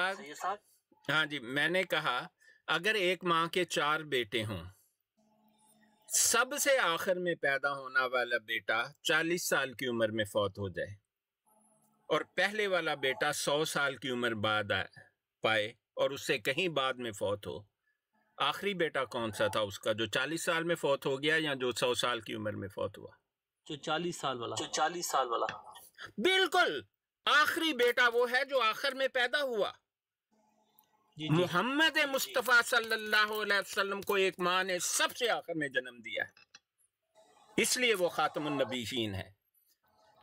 हाँ जी मैंने कहा अगर एक माँ के चार बेटे हों सबसे आखिर में पैदा होना वाला बेटा चालीस साल की उम्र में फौत हो जाए और पहले वाला बेटा सौ साल की उम्र बाद आए पाए और उससे कहीं बाद में फौत हो आखिरी बेटा कौन सा था उसका जो चालीस साल में फौत हो गया या जो सौ साल की उम्र में फौत हुआ जो चालीस साल वाला जो चालीस साल वाला बिल्कुल आखिरी बेटा वो है जो आखिर में पैदा हुआ मोहम्मद मुस्तफ़ा सल्लल्लाहु अलैहि वसल्लम को एक माँ ने सबसे आखिर में जन्म दिया इसलिए वो खातमुलनबीन है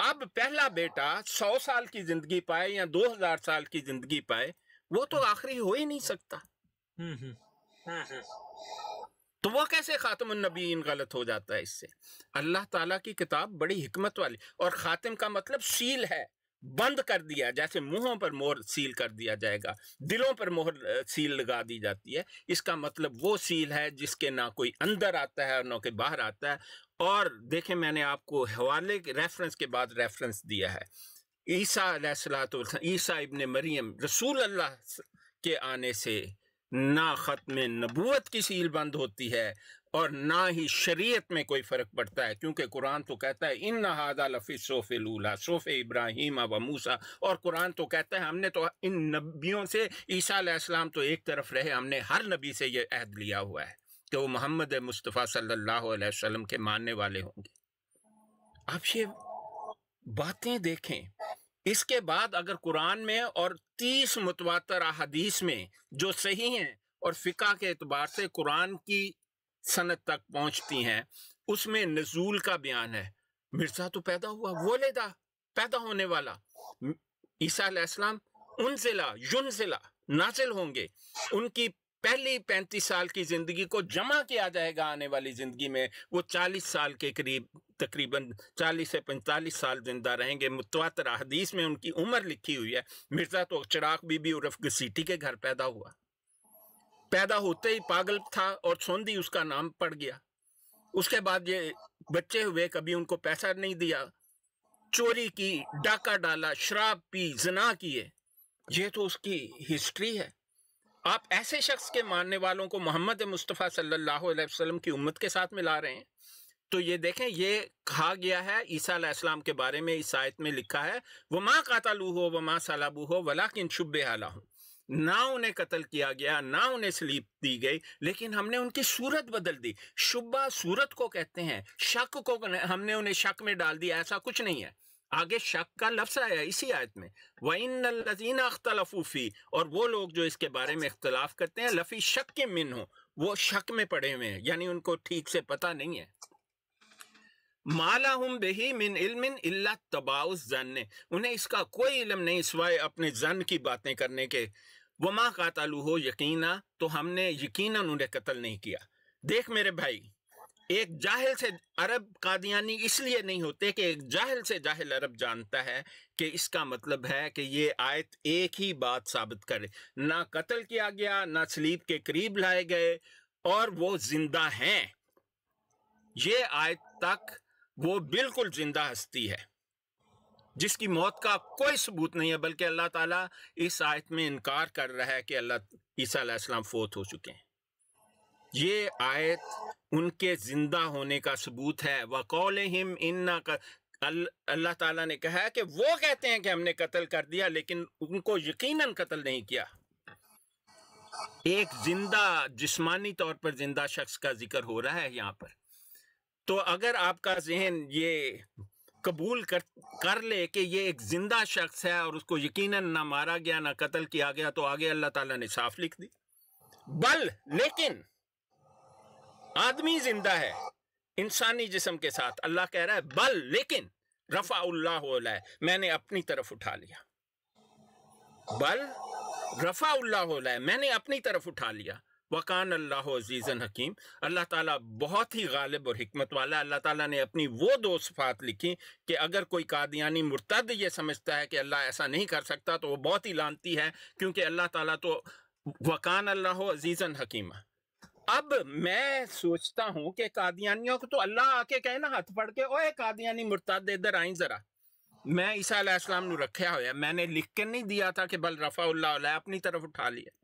अब पहला बेटा सौ साल की जिंदगी पाए या दो हजार साल की जिंदगी पाए वो तो हम्म। आखिरी हो ही नहीं सकता हम्म, हम्म। हाँ, हाँ। तो वो कैसे खातम नबीन गलत हो जाता है इससे अल्लाह ताला की किताब बड़ी हिकमत वाली और खातिम का मतलब सील है बंद कर दिया जैसे मुंहों पर मोहर सील कर दिया जाएगा दिलों पर मोहर सील लगा दी जाती है इसका मतलब वो सील है जिसके ना कोई अंदर आता है और ना कोई बाहर आता है और देखें मैंने आपको हवाले रेफरेंस के बाद रेफरेंस दिया है ईसा ईसा इबन मरियम रसूल अल्लाह के आने से ना ख़त्म नबूत की सील बंद होती है और ना ही शरीयत में कोई फ़र्क पड़ता है क्योंकि कुरान तो कहता है इन नहादा लफ़ी सोफ़े लूला सोफ़े इब्राहिम अब मूसा और कुरान तो कहता है हमने तो इन नबियों से ईसा तो एक तरफ रहे हमने हर नबी से ये अहद लिया हुआ है कि तो वो मोहम्मद मुस्तफ़ा सल्लल्लाहु अलैहि वसल्लम के मानने वाले होंगे आप ये बातें देखें इसके बाद अगर कुरान में और तीस मुतवातर अदीस में जो सही हैं और फ़िका के अतबार से कुरान की सनत तक पहुंचती हैं उसमें नजूल का बयान है मिर्जा तो पैदा हुआ वो लेदा पैदा होने वाला ईसा उन जिला उनजिला जिला नाजिल होंगे उनकी पहली पैंतीस साल की जिंदगी को जमा किया जाएगा आने वाली जिंदगी में वो चालीस साल के करीब तकरीबन चालीस से पैंतालीस साल जिंदा रहेंगे मुतवातर हदीस में उनकी उम्र लिखी हुई है मिर्जा तो चिराग बीबी उर्फ गसीटी के घर पैदा हुआ पैदा होते ही पागल था और सोंदी उसका नाम पड़ गया उसके बाद ये बच्चे हुए कभी उनको पैसा नहीं दिया चोरी की डाका डाला शराब पी जना किए ये तो उसकी हिस्ट्री है आप ऐसे शख्स के मानने वालों को मोहम्मद मुस्तफ़ा सल्लल्लाहु अलैहि वसल्लम की उम्मत के साथ मिला रहे हैं तो ये देखें ये कहा गया है ईसा अलैहिस्सलाम के बारे में इस आयत में लिखा है व माँ कातालू हो व माँ सलाबू हो वला किन शुभ आला हो ना उन्हें कत्ल किया गया ना उन्हें स्लीप दी गई लेकिन हमने उनकी सूरत बदल दी शुबा सूरत को कहते हैं शक को हमने उन्हें शक में डाल दिया ऐसा कुछ नहीं है आगे शक का लफ्स आया इसी आयत में वइन लजीना अख्तलफूफी और वो लोग जो इसके बारे में इख्तलाफ करते हैं लफी शक के मिन हो वो शक में पड़े हुए हैं यानी उनको ठीक से पता नहीं है माला हम बेही मिन इलमिन इल्ला तबाउस जन उन्हें इसका कोई इलम नहीं सिवाय अपने जन की बातें करने के वो वमा कातालू हो यकीना तो हमने यकीन उन्हें कत्ल नहीं किया देख मेरे भाई एक जाहिल से अरब कादियानी इसलिए नहीं होते कि एक जाहिल से जाहिल अरब जानता है कि इसका मतलब है कि ये आयत एक ही बात साबित करे ना कत्ल किया गया ना सलीब के करीब लाए गए और वो जिंदा हैं ये आयत तक वो बिल्कुल जिंदा हस्ती है जिसकी मौत का कोई सबूत नहीं है बल्कि अल्लाह ताला इस आयत में इनकार कर रहा है कि अल्लाह ईसा फोत हो चुके हैं ये आयत उनके ज़िंदा होने का सबूत है वकौल हिम इन्ना का अल्लाह ताला ने कहा कि वो कहते हैं कि हमने कत्ल कर दिया लेकिन उनको यकीनन कत्ल नहीं किया एक जिंदा जिस्मानी तौर पर जिंदा शख्स का जिक्र हो रहा है यहाँ पर तो अगर आपका जहन ये कबूल कर कर ले कि ये एक जिंदा शख्स है और उसको यकीनन ना मारा गया ना कत्ल किया गया तो आगे अल्लाह ताला ने साफ लिख दी बल लेकिन आदमी जिंदा है इंसानी जिसम के साथ अल्लाह कह रहा है बल लेकिन रफा उल्लाह मैंने अपनी तरफ उठा लिया बल रफा उल्लाह मैंने अपनी तरफ उठा लिया वकान अल्लाह अजीज़न हकीम अल्लाह ताला बहुत ही गालिब और हमत वाला अल्लाह ताला ने अपनी वो दो सफ़ात लिखी कि अगर कोई कादियानी मुर्तद ये समझता है कि अल्लाह ऐसा नहीं कर सकता तो वो बहुत ही लानती है क्योंकि अल्लाह ताला तो वकान अल्लाह अजीज़न हकीमा अब मैं सोचता हूं कि कादियानियों को तो अल्लाह आके कहे ना हाथ फड़ के ओए कादियानी मुर्ताद इधर आई जरा मैं ईसा अलैहिस्सलाम इस्लाम रखा होया मैंने लिख के नहीं दिया था कि बल रफा उल्ला अपनी तरफ उठा लिया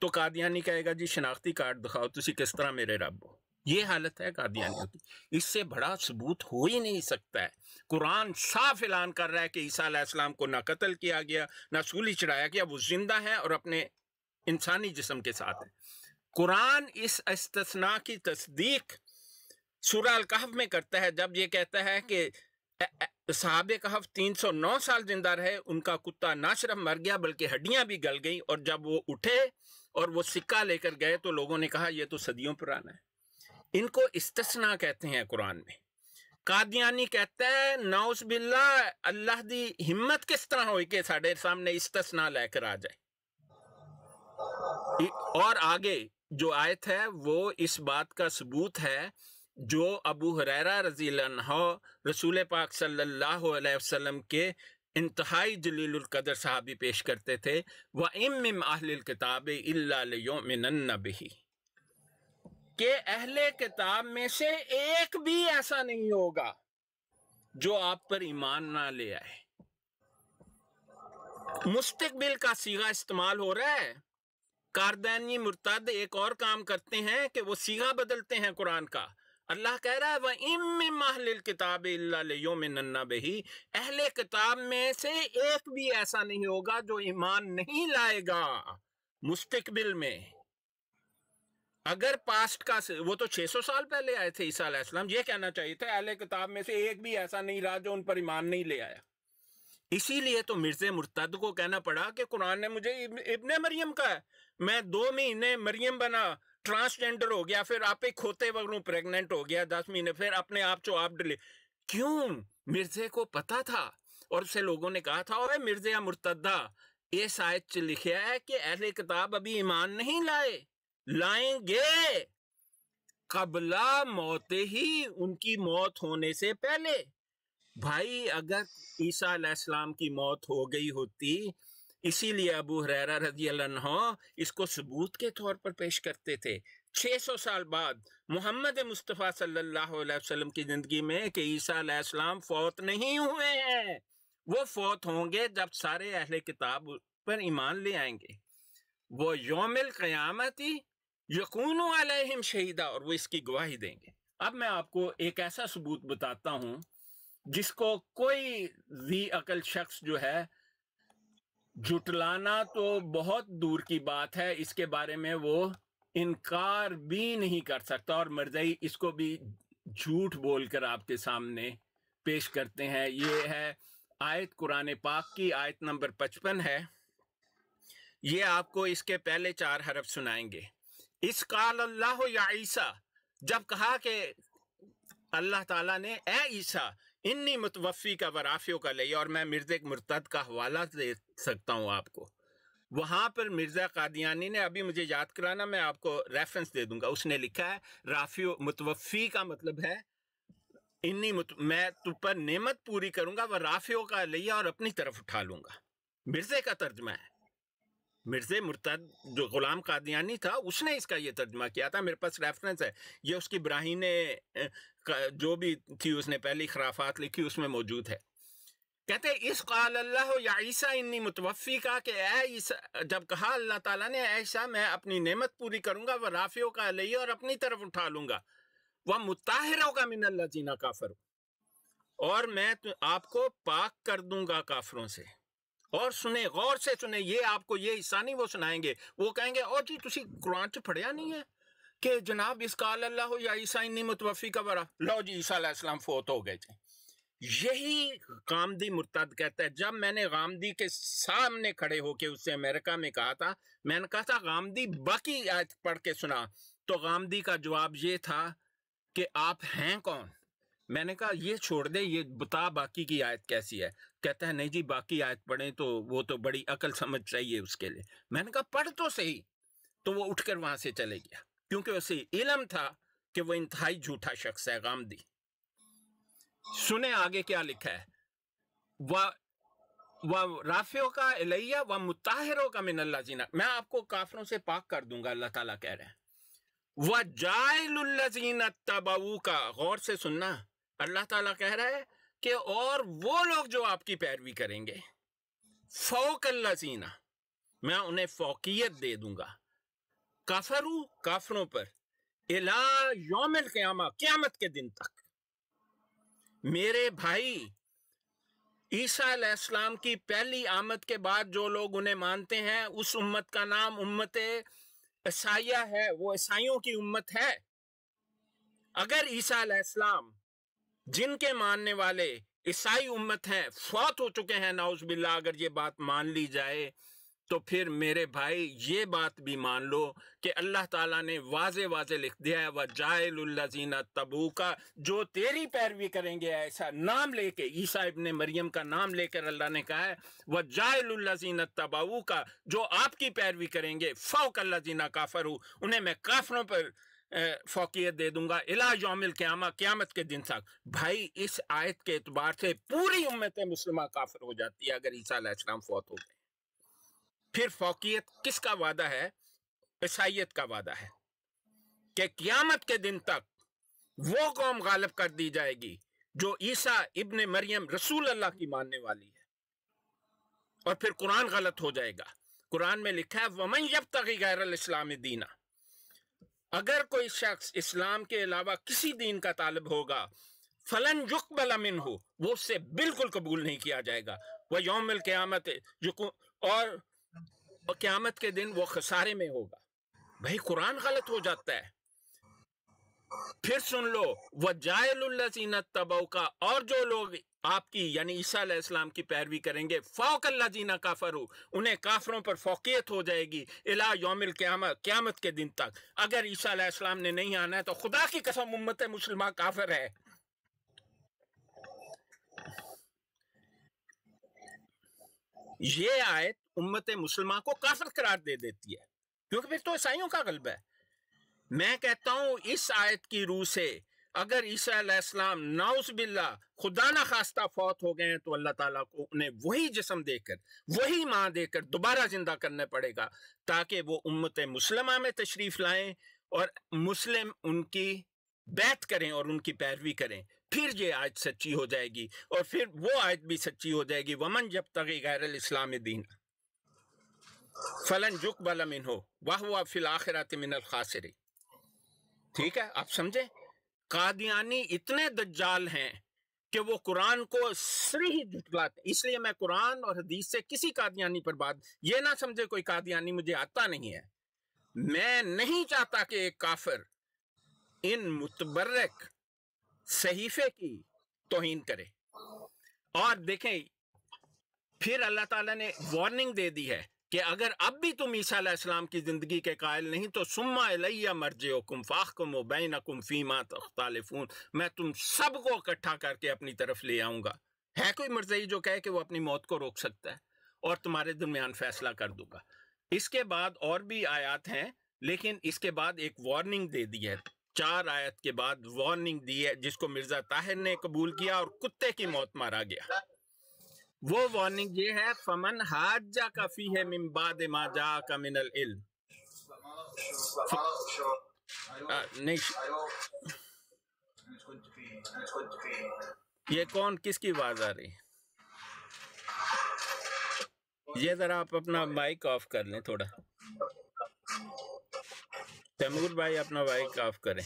तो कादियानी कहेगा जी शनाख्ती कार्ड दिखाओ तुम किस तरह मेरे रब हो ये हालत है कादियानियों की इससे बड़ा सबूत हो ही नहीं सकता है कुरान साफ ऐलान कर रहा है कि ईसा अलैहिस्सलाम को ना कत्ल किया गया ना सूली चढ़ाया गया वो जिंदा है और अपने इंसानी जिस्म के साथ है कुरान इस इस्तना की तस्दीक सुराल कहफ में करता है जब ये कहता है कि साहब कहफ 309 साल जिंदा रहे उनका कुत्ता ना सिर्फ मर गया बल्कि हड्डियां भी गल गई और जब वो उठे और वो सिक्का लेकर गए तो लोगों ने कहा यह तो सदियों पुराना है इनको इस्तना कहते हैं कुरान में कादियानी कहता है नाउस बिल्ला अल्लाह की हिम्मत किस तरह हो साढ़े सामने इस्तना लेकर आ जाए और आगे जो आयत है वो इस बात का सबूत है जो अबू हरेरा रजी रसूल पाक सल्लल्लाहु अलैहि वसल्लम के इंतहाई जलीलकदर साहबी पेश करते थे व इम अहल किताब के अहले किताब में से एक भी ऐसा नहीं होगा जो आप पर ईमान ना ले आए मुस्तबिल का सीगा इस्तेमाल हो रहा है कारदानी मुर्ताद एक और काम करते हैं कि वो सीगा बदलते हैं कुरान का अल्लाह कह रहा है वह इम माहल किताब योम नन्ना बही अहले किताब में से एक भी ऐसा नहीं होगा जो ईमान नहीं लाएगा मुस्तकबिल में अगर पास्ट का वो तो 600 साल पहले आए थे ईसा ये कहना चाहिए था अहले किताब में से एक भी ऐसा नहीं रहा जो उन पर ईमान नहीं ले आया इसीलिए तो मिर्जे मुर्तद को कहना पड़ा कि कुरान ने मुझे इब्ने मरियम का है मैं दो महीने मरियम बना ट्रांसजेंडर हो गया फिर आप एक खोते वगरू प्रेगनेंट हो गया दस महीने फिर अपने आप चो आप डिले क्यों मिर्जे को पता था और उसे लोगों ने कहा था अरे मिर्जे मुर्तदा ये शायद लिखे लिखा है कि ऐसे किताब अभी ईमान नहीं लाए लाएंगे कबला मौत ही उनकी मौत होने से पहले भाई अगर ईसा की मौत हो गई होती इसीलिए अबू हरेरा रजी इसको सबूत के तौर पर पेश करते थे 600 साल बाद मोहम्मद मुस्तफ़ा सल्लल्लाहु अलैहि वसल्लम की ज़िंदगी में कि ईसा इस्लाम फौत नहीं हुए हैं वो फौत होंगे जब सारे अहले किताब पर ईमान ले आएंगे वो योमिल क़यामती यकून अलहम शहीदा और वो इसकी गवाही देंगे अब मैं आपको एक ऐसा सबूत बताता हूँ जिसको कोई जी अकल शख्स जो है जुटलाना तो बहुत दूर की बात है इसके बारे में वो इनकार भी नहीं कर सकता और मर्जई इसको भी झूठ बोलकर आपके सामने पेश करते हैं ये है आयत कुरान पाक की आयत नंबर पचपन है ये आपको इसके पहले चार हरफ सुनाएंगे इस काल अल्लाह या ईसा जब कहा कि अल्लाह ताला ने ए ईसा इन्नी मुतवफ़ी का वराफ़ियों का लई और मैं मिर्ज़ा मुर्तद का हवाला दे सकता हूँ आपको वहाँ पर मिर्ज़ा कादियानी ने अभी मुझे याद कराना मैं आपको रेफरेंस दे दूंगा उसने लिखा है राफियो मुतवफ़ी का मतलब है इन्नी मैं तुम पर नेमत पूरी करूँगा व राफियों का लिया और अपनी तरफ उठा लूँगा मिर्ज़े का तर्जमा है मिर्ज़े मुर्तद जो ग़ुलाम कादियानी था उसने इसका यह तर्जमा किया था मेरे पास रेफरेंस है ये उसकी ब्राहिने जो भी थी उसने पहली खराफात लिखी उसमें मौजूद है कहते इस कल अल्लाह या ईसा इन्नी मुतवफ़ी का कि ऐसा जब कहा अल्लाह ताला ने ऐसा मैं अपनी नेमत पूरी करूंगा वह राफियों का ले और अपनी तरफ उठा लूंगा वह मुताहिर का मिन अल्लाह जीना काफर और मैं आपको पाक कर दूंगा काफरों से और सुने गौर से सुने ये आपको ये हिस्सा नहीं वो सुनाएंगे वो कहेंगे और जी तुम कुरान च फड़िया नहीं है कि जनाब काल अल्लाह या ईसा इन्नी मुतवफ़ी का बरा लो जी ईसा फोत हो गए थे यही गामदी मुर्तद कहता है जब मैंने गामदी के सामने खड़े होके उससे अमेरिका में कहा था मैंने कहा था गामदी बाकी आयत पढ़ के सुना तो गामदी का जवाब ये था कि आप हैं कौन मैंने कहा ये छोड़ दे ये बता बाकी की आयत कैसी है कहता है नहीं जी बाकी आयत पढ़े तो वो तो बड़ी अकल समझ चाहिए उसके लिए मैंने कहा पढ़ तो सही तो वो उठकर वहां से चले गया क्योंकि उसे इलम था कि वह इंतहाई झूठा शख्स है गामदी सुने आगे क्या लिखा है वह वह राफियों का अलैया व मुताहरों का मिन अल्लाह जीना मैं आपको काफरों से पाक कर दूंगा अल्लाह ताला कह रहे हैं वह जायलजीना तबाऊ का गौर से सुनना अल्लाह ताला कह रहा है कि और वो लोग जो आपकी पैरवी करेंगे फोक जीना मैं उन्हें फोकियत दे दूंगा काफरू काफरों पर इला योमिल क्यामा क्यामत के दिन तक मेरे भाई ईसा इस्लाम की पहली आमद के बाद जो लोग उन्हें मानते हैं उस उम्मत का नाम उम्मत ईसाइया है वो ईसाइयों की उम्मत है अगर ईसा अलैहिस्सलाम जिनके मानने वाले ईसाई उम्मत हैं फौत हो चुके हैं नाउज बिल्ला अगर ये बात मान ली जाए तो फिर मेरे भाई ये बात भी मान लो कि अल्लाह ताला ने वाजे वाजे लिख दिया है वह जायलजीना तबू का जो तेरी पैरवी करेंगे ऐसा नाम लेके ईसा इबन मरियम का नाम लेकर अल्लाह ने कहा है वह जायलजीना तबाऊ का जो आपकी पैरवी करेंगे फ़ौक अल्लाजीना काफर हूँ उन्हें मैं काफरों पर फोकियत दे दूंगा इला जामिल क्यामा क्यामत के दिन तक भाई इस आयत के अतबार से पूरी उम्मत मुसलमान काफर हो जाती है अगर ईसा फौत हो गए फिर फौकियत किसका वादा है ईसाइत का वादा है कि क्यामत के दिन तक वो कौम गालब कर दी जाएगी जो ईसा इबन मरियम रसूल अल्लाह की मानने वाली है और फिर कुरान गलत हो जाएगा कुरान में लिखा है वमन जब तक गैर इस्लाम दीना अगर कोई शख्स इस्लाम के अलावा किसी दीन का तालब होगा फलन युक बलामिन हो वो उससे बिल्कुल कबूल नहीं किया जाएगा वह यौम क्यामत और और क्यामत के दिन वो खसारे में होगा भाई कुरान गलत हो जाता है फिर सुन लो वजायलजीना तबाऊ का और जो लोग आपकी यानी ईसा इस्लाम की पैरवी करेंगे फौक फोक जीना काफरू उन्हें काफरों पर फोकियत हो जाएगी इला योमिल क्यामत क्यामत के दिन तक अगर ईसा इस्लाम ने नहीं आना है तो खुदा की कसम उम्मत मुसलमान काफर है ये आयत उम्मत मुसलमान को काफिर करार दे देती है क्योंकि फिर तो ईसाइयों का गलबा है मैं कहता हूं इस आयत की रूह से अगर ईसा नाउस बिल्ला खुदा ना खास्ता फौत हो गए हैं तो अल्लाह ताला को उन्हें वही जिसम देकर वही माँ देकर दोबारा जिंदा करना पड़ेगा ताकि वो उम्मत मुसलमा में तशरीफ लाएं और मुस्लिम उनकी बैत करें और उनकी पैरवी करें फिर ये आयत सच्ची हो जाएगी और फिर वो आयत भी सच्ची हो जाएगी वमन जब तक गैर इस्लाम दीना फलन जुक बलमिन हो वाह हुआ फिल आखिरत मिनल खासरी ठीक है आप समझे कादियानी इतने दज्जाल हैं कि वो कुरान को सही ही जुटलाते इसलिए मैं कुरान और हदीस से किसी कादियानी पर बात ये ना समझे कोई कादियानी मुझे आता नहीं है मैं नहीं चाहता कि एक काफिर इन मुतबर्रक सहीफे की तोहन करे और देखें फिर अल्लाह ताला ने वार्निंग दे दी है कि अगर अब भी तुम ईसा इस्लाम की ज़िंदगी के कायल नहीं तो सुम्मा अलैया फ़ाकुम कुम फ़ीमा मैं तुम सबको इकट्ठा करके अपनी तरफ ले आऊँगा है कोई मर्जई जो कहे कि वो अपनी मौत को रोक सकता है और तुम्हारे दरमियान फ़ैसला कर दूंगा इसके बाद और भी आयात हैं लेकिन इसके बाद एक वार्निंग दे दी है चार आयत के बाद वार्निंग दी है जिसको मिर्ज़ा ताहिर ने कबूल किया और कुत्ते की मौत मारा गया वो वार्निंग ये है फमन हाजा काफी है मिम्बाद माजा का मिनल इल्म ये कौन किसकी आवाज आ रही ये जरा आप अपना माइक ऑफ कर लें थोड़ा तैमूर भाई अपना माइक ऑफ करें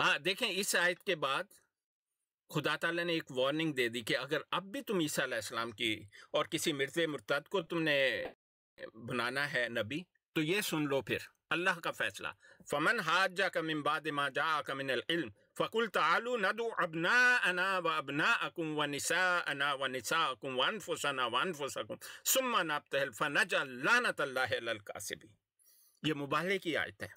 हाँ देखें इस आयत के बाद खुदा तला ने एक वार्निंग दे दी कि अगर अब भी तुम ईसा की और किसी मृत मुर्तद को तुमने बनाना है नबी तो ये सुन लो फिर अल्लाह का फैसला फमन जा कम बाद मा जा कमिन इल्म फ़कुल तलु नदु अबना अना व अबना अकुम व निसा अना व निसा अकुम वन फुसना वन फुसकुम सुमा नाप तहल फन लानत अल्लाह ललकासिबी ये मुबाले की आयत है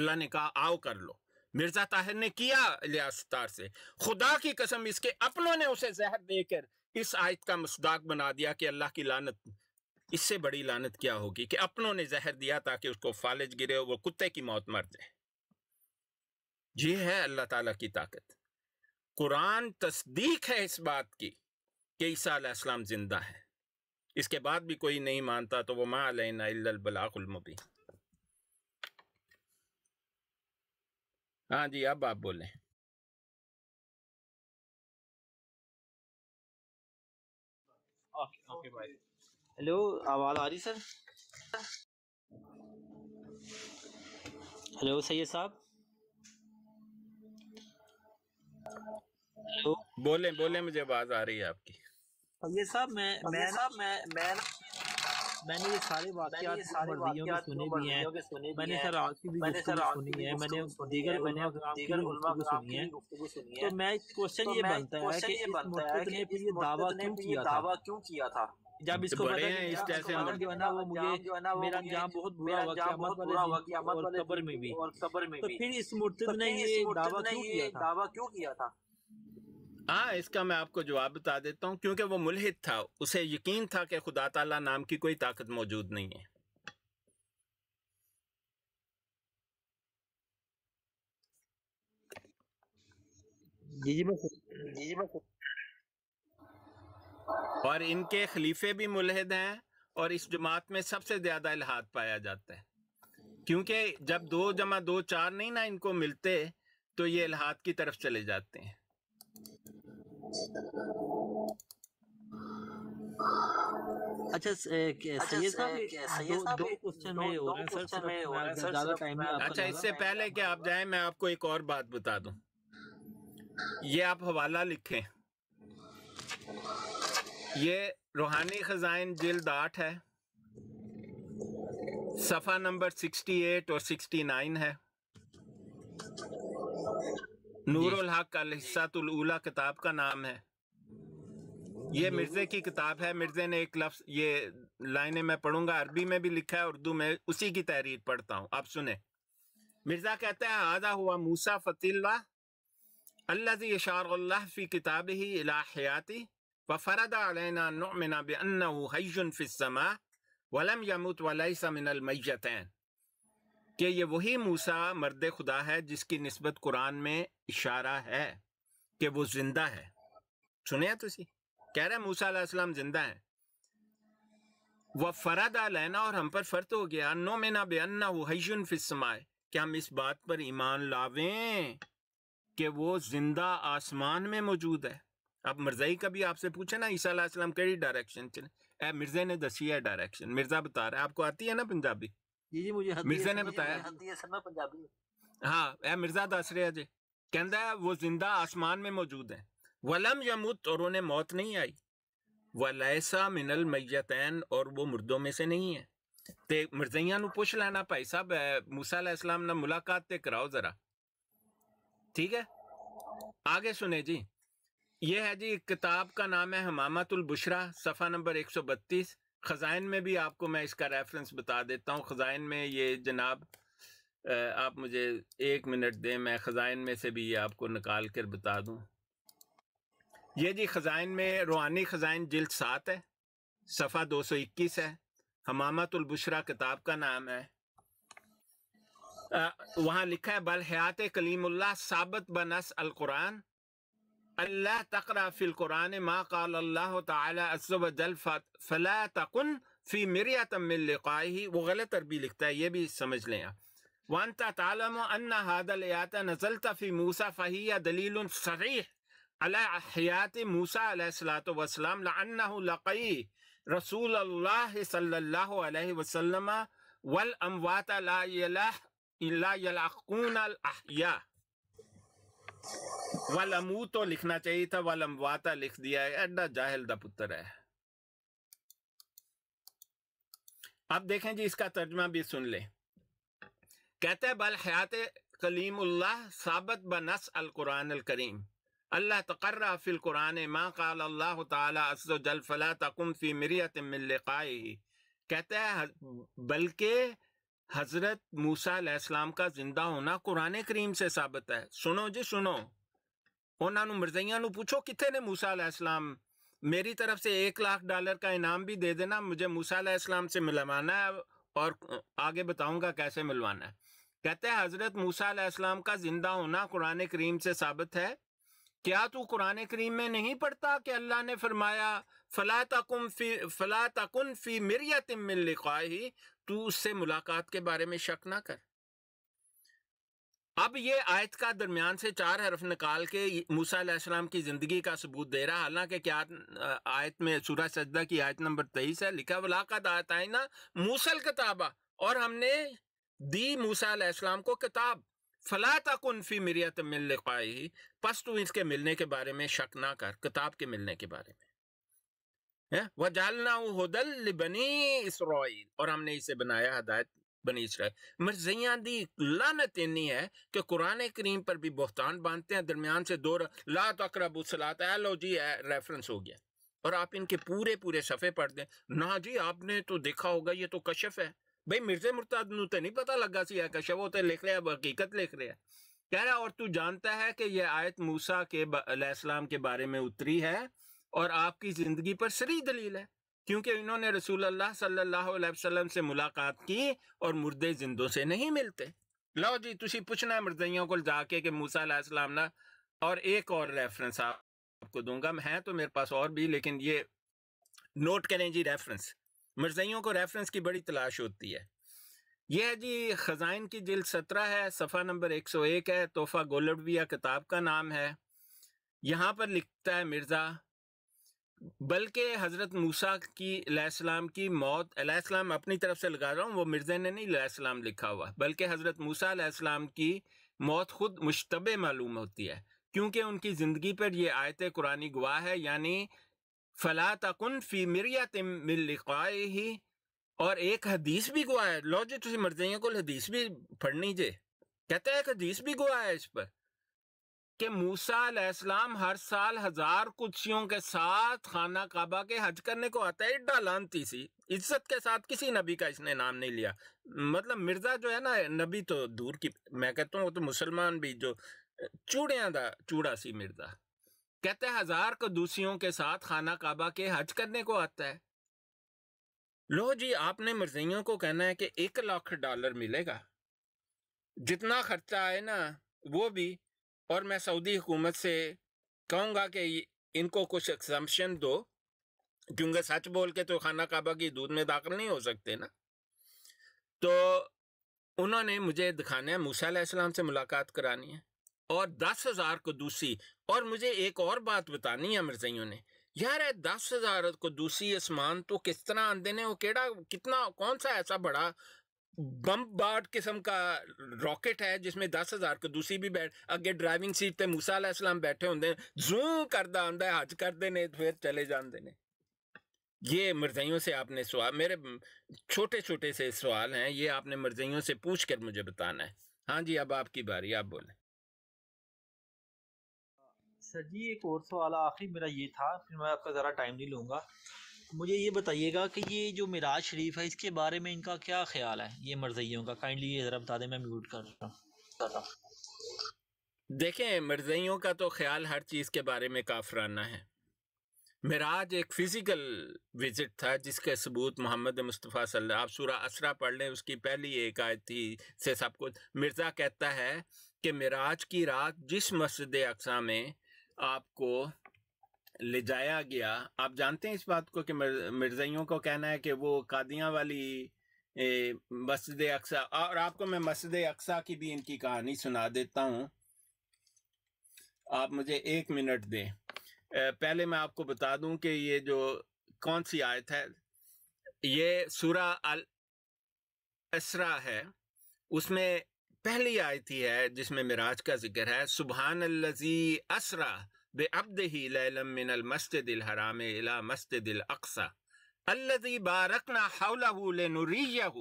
अल्लाह ने कहा आओ कर लो मिर्जा ताहिर ने किया लियासतार से खुदा की कसम इसके अपनों ने उसे जहर देकर इस आयत का मसदाक बना दिया कि अल्लाह की लानत इससे बड़ी लानत क्या होगी कि अपनों ने जहर दिया ताकि उसको फालिज गिरे और वो कुत्ते की मौत मर जाए ये है अल्लाह ताला की ताकत कुरान तस्दीक है इस बात की कि ईसा जिंदा है इसके बाद भी कोई नहीं मानता तो वो माँ अलबलाकुलमबी हाँ जी अब आप बोलें हेलो आवाज़ आ रही सर हेलो सैयद साहब हेलो बोले बोले मुझे आवाज़ आ रही है आपकी सैयद साहब मैं मैं मैं मैं मैंने ये सारे वाकयात वर्दियों के सुने भी हैं मैंने सर आज की भी सुनी है मैंने दीगर दीगर सुनी है तो मैं क्वेश्चन तो ये बनता है कि इस मुफ्त ने फिर ये दावा क्यों किया दावा क्यों किया था जब इसको बड़े हैं इस जैसे हम जो बना वो मुझे मेरा अंजाम बहुत बुरा हुआ कियामत बुरा हुआ कियामत और कब्र में भी और कब्र में भी तो फिर इस मुर्तद ने ये दावा क्यों किया था दावा क्यों किया था हाँ इसका मैं आपको जवाब बता देता हूँ क्योंकि वो मुलहित था उसे यकीन था कि खुदा तला नाम की कोई ताकत मौजूद नहीं है जी जी जी जी और इनके खलीफे भी मुलहद हैं और इस जमात में सबसे ज्यादा इलाहाद पाया जाता है क्योंकि जब दो जमा दो चार नहीं ना इनको मिलते तो ये इलाहाद की तरफ चले जाते हैं अच्छा इससे पहले कि आप जाए मैं आपको एक और बात बता दूं ये आप हवाला लिखे ये रूहानी खजाइन जिल्द आठ है सफा नंबर सिक्सटी एट और सिक्सटी नाइन है नूरुल हक का उला किताब का नाम है ये मिर्जे की किताब है मिर्जे ने एक लफ्स ये लाइने में पढ़ूंगा अरबी में भी लिखा है उर्दू में उसी की तहरीर पढ़ता हूँ आप सुने मिर्जा कहते हैं आजा हुआ मूसा फतिल्ला अल्लाह फ़ी किताब ही व अलैना फ़िसमा वलम यमुत कि ये वही मूसा मर्द खुदा है जिसकी नस्बत कुरान में इशारा है कि वो जिंदा है सुने तुसी कह रहे मूसा जिंदा है वह फरद लेना और हम पर फर्त हो गया अन्नो में ना बेअन्ना हजन फिसमाए कि हम इस बात पर ईमान लावें कि वो जिंदा आसमान में मौजूद है अब मिर्जाई का भी आपसे पूछे ना ईसा अलैहिस्सलाम कड़ी डायरेक्शन चले ए मिर्जा ने दसी है डायरेक्शन मिर्जा बता रहा है आपको आती है ना पंजाबी ਜੀ ਜੀ जरा ਮਿਰਜ਼ਾ ਨੇ ਬਤਾਇਆ ਹੰਦੀ ਪੰਜਾਬੀ ਤੇ ਨੂੰ ਪੁੱਛ ਲੈਣਾ ਭਾਈ ਸਾਹਿਬ موسی السلام ਨਾਲ ਮੁਲਾਕਾਤ ਤੇ ਕਰਾਓ ਜ਼ਰਾ ठीक है आगे सुने जी ये है जी किताब का नाम है हमामतुल बुशरा सफ़ा नंबर 132 ख़जाइन में भी आपको मैं इसका रेफरेंस बता देता हूँ ख़जाइन में ये जनाब आप मुझे एक मिनट दें मैं ख़जाइन में से भी ये आपको निकाल कर बता दूँ ये जी ख़जाइन में रूहानी ख़जाइन जल्द सात है सफ़ा दो सौ इक्कीस है हमामतुलबशरा किताब का नाम है वहाँ लिखा है बल हयात कलीमुल्ला साबत बनस अलकुरान ألا تقرأ في القرآن ما قال الله تعالى عز وجل فلا تكن في مرية من لقائه وغلط ربي अरबी लिखता سمج ये وأنت تعلم أن هذا الآيات نزلت في موسى فهي دليل صريح على حياة موسى عليه الصلاة والسلام لأنه لقي رسول الله صلى الله عليه وسلم والأموات لا إلا يلحقون الأحياء वलमू तो लिखना चाहिए था वाता लिख दिया है अड्डा जाहिल दा पुत्र है अब देखें जी इसका तर्जमा भी सुन ले कहते हैं बल हयात कलीम उल्लाह साबत ब नस अल कुरान अल करीम अल्लाह तकर फिल कुरान मा काल अल्लाह तजल फला तकुम फी मरियत मिल कहते हैं बल्कि हजरत मूसा अलैहिस्सलाम का जिंदा होना कुरान करीम से साबित है सुनो जी सुनो उन्होंने मिर्जिया पूछो कितने ने मूसा ਨੇ ਮੂਸਾ अलैहिस्सलाम मेरी तरफ से एक लाख डॉलर का इनाम भी दे देना मुझे मूसा अलैहिस्सलाम से मिलवाना है और आगे बताऊंगा कैसे मिलवाना है कहते हैं हज़रत मूसा अलैहिस्सलाम का ज़िंदा होना कुरान करीम से साबित है क्या तू कुरान करीम में नहीं पढ़ता कि अल्लाह ने फरमाया फ़ला तकुम फी फ़ला तकुन फ़ी मिरियत मिल्लिकाही तू उससे मुलाकात के बारे में शक ना कर अब ये आयत का दरमियान से चार हरफ निकाल के मूसा की ज़िंदगी का सबूत दे रहा हालांकि क्या आयत में सूरह सजदा की आयत नंबर तेईस है लिखा मुलाकात आयत ना मूसल किताबा और हमने दी मूसा को किताब फला उनफी मिरियत मिल लिखाई पस तू इसके मिलने के बारे में शक ना कर किताब के मिलने के बारे में वह जालना बनी इसराइल और हमने इसे बनाया हदायत बनी इसराइल मरजिया दी लानत इन्नी है कि कुरान करीम पर भी बहतान बांधते हैं दरमियान से दो ला तकरब सलात लो जी रेफरेंस हो गया और आप इनके पूरे पूरे सफ़े पढ़ दें ना जी आपने तो देखा होगा ये तो कशफ है भाई मिर्जे मुर्ताद तो नहीं पता लगा सी है कशफ वो तो लिख रहे हैं हकीकत लिख रहे हैं कह रहा और तू जानता है कि यह आयत मूसा के सलाम के बारे में उतरी है और आपकी जिंदगी पर सरी दलील है क्योंकि इन्होंने रसूल अल्लाह सल्लल्लाहु अलैहि वसल्लम से मुलाकात की और मुर्दे जिंदों से नहीं मिलते लो जी तुम पूछना है मुर्दियों को जाके कि मूसा अलैहिस्सलाम ना और एक और रेफरेंस आप, आपको दूंगा मैं तो मेरे पास और भी लेकिन ये नोट करें जी रेफरेंस मिर्जइयों को रेफरेंस की बड़ी तलाश होती है यह है जी खजाइन की जिल्द सत्रह है सफ़ा नंबर एक सौ एक है तोहफा गोलडविया किताब का नाम है यहाँ पर लिखता है मिर्ज़ा बल्कि हज़रत मूसा की लाम की मौत सलाम अपनी तरफ से लगा रहा हूँ वो मिर्ज़ा ने नहीं लाम लिखा हुआ बल्कि हज़रत मूसा की मौत खुद मुशतब मालूम होती है क्योंकि उनकी ज़िंदगी पर यह आयत कुरानी गवाह है यानी फ़ला तकन फ़ी मरिया तिमिलकाए ही और एक हदीस भी गुआ है लो जी तुम मर्जिया को हदीस भी पढ़नी जे कहते हैं एक हदीस भी गुआ है इस पर कि मूसा हर साल हजार कुर्सियों के साथ खाना काबा के हज करने को आता है इड्डा लानती सी इज्जत के साथ किसी नबी का इसने नाम नहीं लिया मतलब मिर्जा जो है ना नबी तो दूर की मैं कहता हूँ वो तो मुसलमान भी जो चूड़िया का चूड़ा सी मिर्जा कहते हैं हजार कदूसियों के साथ खाना काबा के हज करने को आता है लो जी आपने मिर्जियों को कहना है कि एक लाख डॉलर मिलेगा जितना खर्चा आए ना वो भी और मैं सऊदी हुकूमत से कहूँगा कि इनको कुछ एक्सम्पन दो क्योंकि सच बोल के तो खाना काबा की दूध में दाखिल नहीं हो सकते ना तो उन्होंने मुझे दिखाना है मूसा अलैहिस्सलाम से मुलाकात करानी है और दस हज़ार को दूसरी और मुझे एक और बात बतानी है मिर्जइयों ने यार दस हज़ार को दूसरी आसमान तो किस तरह आंदे ने वो केड़ा कितना कौन सा ऐसा बड़ा बम बाट किस्म का रॉकेट है जिसमें दस हज़ार को दूसरी भी बैठ अगे ड्राइविंग सीट पर मूसा अलैहिस्सलाम बैठे होंगे जूम करता आंदा हज करते हैं फिर चले जाते हैं ये मरजइयों से आपने सवाल मेरे छोटे छोटे से सवाल हैं ये आपने मरजइयों से पूछ कर मुझे बताना है हाँ जी अब आपकी बारी आप बोलें सर जी एक और सवाल आखिरी मेरा ये था फिर मैं आपका ज़रा टाइम नहीं लूँगा मुझे ये बताइएगा कि ये जो मिराज शरीफ है इसके बारे में इनका क्या ख्याल है ये मर्जियों का काइंडली ये ज़रा बता दें मैं म्यूट कर रहा हूँ देखें मरजइयों का तो ख्याल हर चीज़ के बारे में काफराना है मिराज एक फ़िज़िकल विज़िट था जिसके सबूत मोहम्मद मुस्तफ़ा सल आप सूरा असरा पढ़ लें उसकी पहली एक आयत थी से सब कुछ मिर्ज़ा कहता है कि मिराज की रात जिस मस्जिद अकसा में आपको ले जाया गया आप जानते हैं इस बात को कि मिर्जइयों को कहना है कि वो कादिया वाली मस्जिद अक्सा और आपको मैं मस्जिद अक्सा की भी इनकी कहानी सुना देता हूँ आप मुझे एक मिनट दें पहले मैं आपको बता दूं कि ये जो कौन सी आयत है ये सूरा अल असरा है उसमें पहली आयत ही है जिसमें मिराज का जिक्र है सुबहान अल्लजी असरा بعبده ليلا من المسجد الحرام إلى مسجد الأقصى الذي باركنا حوله لنريجه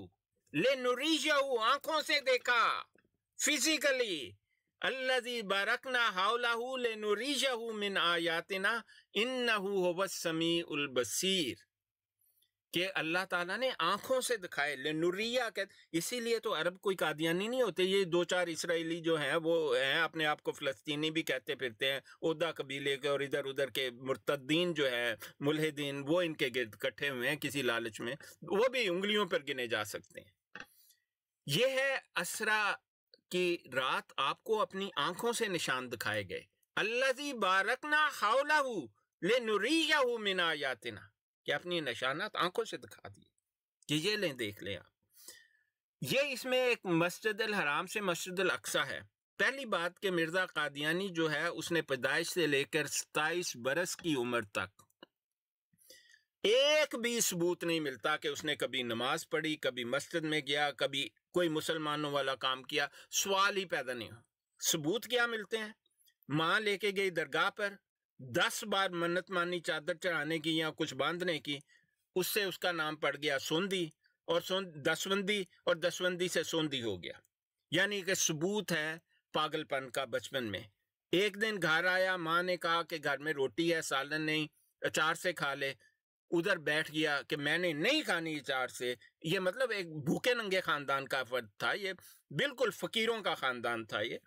لنريه آنکھوں سے دیکھا فزیکلی الذي باركنا حوله لنريجه من آياتنا إنه هو السميع البصير कि अल्लाह ताला ने आंखों से दिखाए लनुरिया कहते इसीलिए तो अरब कोई कादियानी नहीं होते ये दो चार इसराइली जो हैं वो हैं अपने आप को फ़लस्तीनी भी कहते फिरते हैं उदा कबीले के और इधर उधर के मुर्तद्दीन जो है मुलहदीन वो इनके गिरद इकट्ठे हुए हैं किसी लालच में वो भी उंगलियों पर गिने जा सकते हैं ये है असरा की रात आपको अपनी आंखों से निशान दिखाए गए अल्लाजी बारकना हाउला ले नुरिया मिना यातना कि अपनी निशानात आंखों से दिखा दिए कि ये लें देख लें आप ये इसमें एक मस्जिद हराम से मस्जिद अक्सा है पहली बात कि मिर्ज़ा कादियानी जो है उसने पैदाइश से लेकर सताइस बरस की उम्र तक एक भी सबूत नहीं मिलता कि उसने कभी नमाज पढ़ी कभी मस्जिद में गया कभी कोई मुसलमानों वाला काम किया सवाल ही पैदा नहीं हो सबूत क्या मिलते हैं माँ लेके गई दरगाह पर दस बार मन्नत मानी चादर चढ़ाने की या कुछ बांधने की उससे उसका नाम पड़ गया सोंदी और सोन दसवंदी और दसवंदी से सोंदी हो गया यानी कि सबूत है पागलपन का बचपन में एक दिन घर आया माँ ने कहा कि घर में रोटी है सालन नहीं अचार से खा ले उधर बैठ गया कि मैंने नहीं खानी अचार से ये मतलब एक भूखे नंगे खानदान का फर्द था ये बिल्कुल फकीरों का खानदान था ये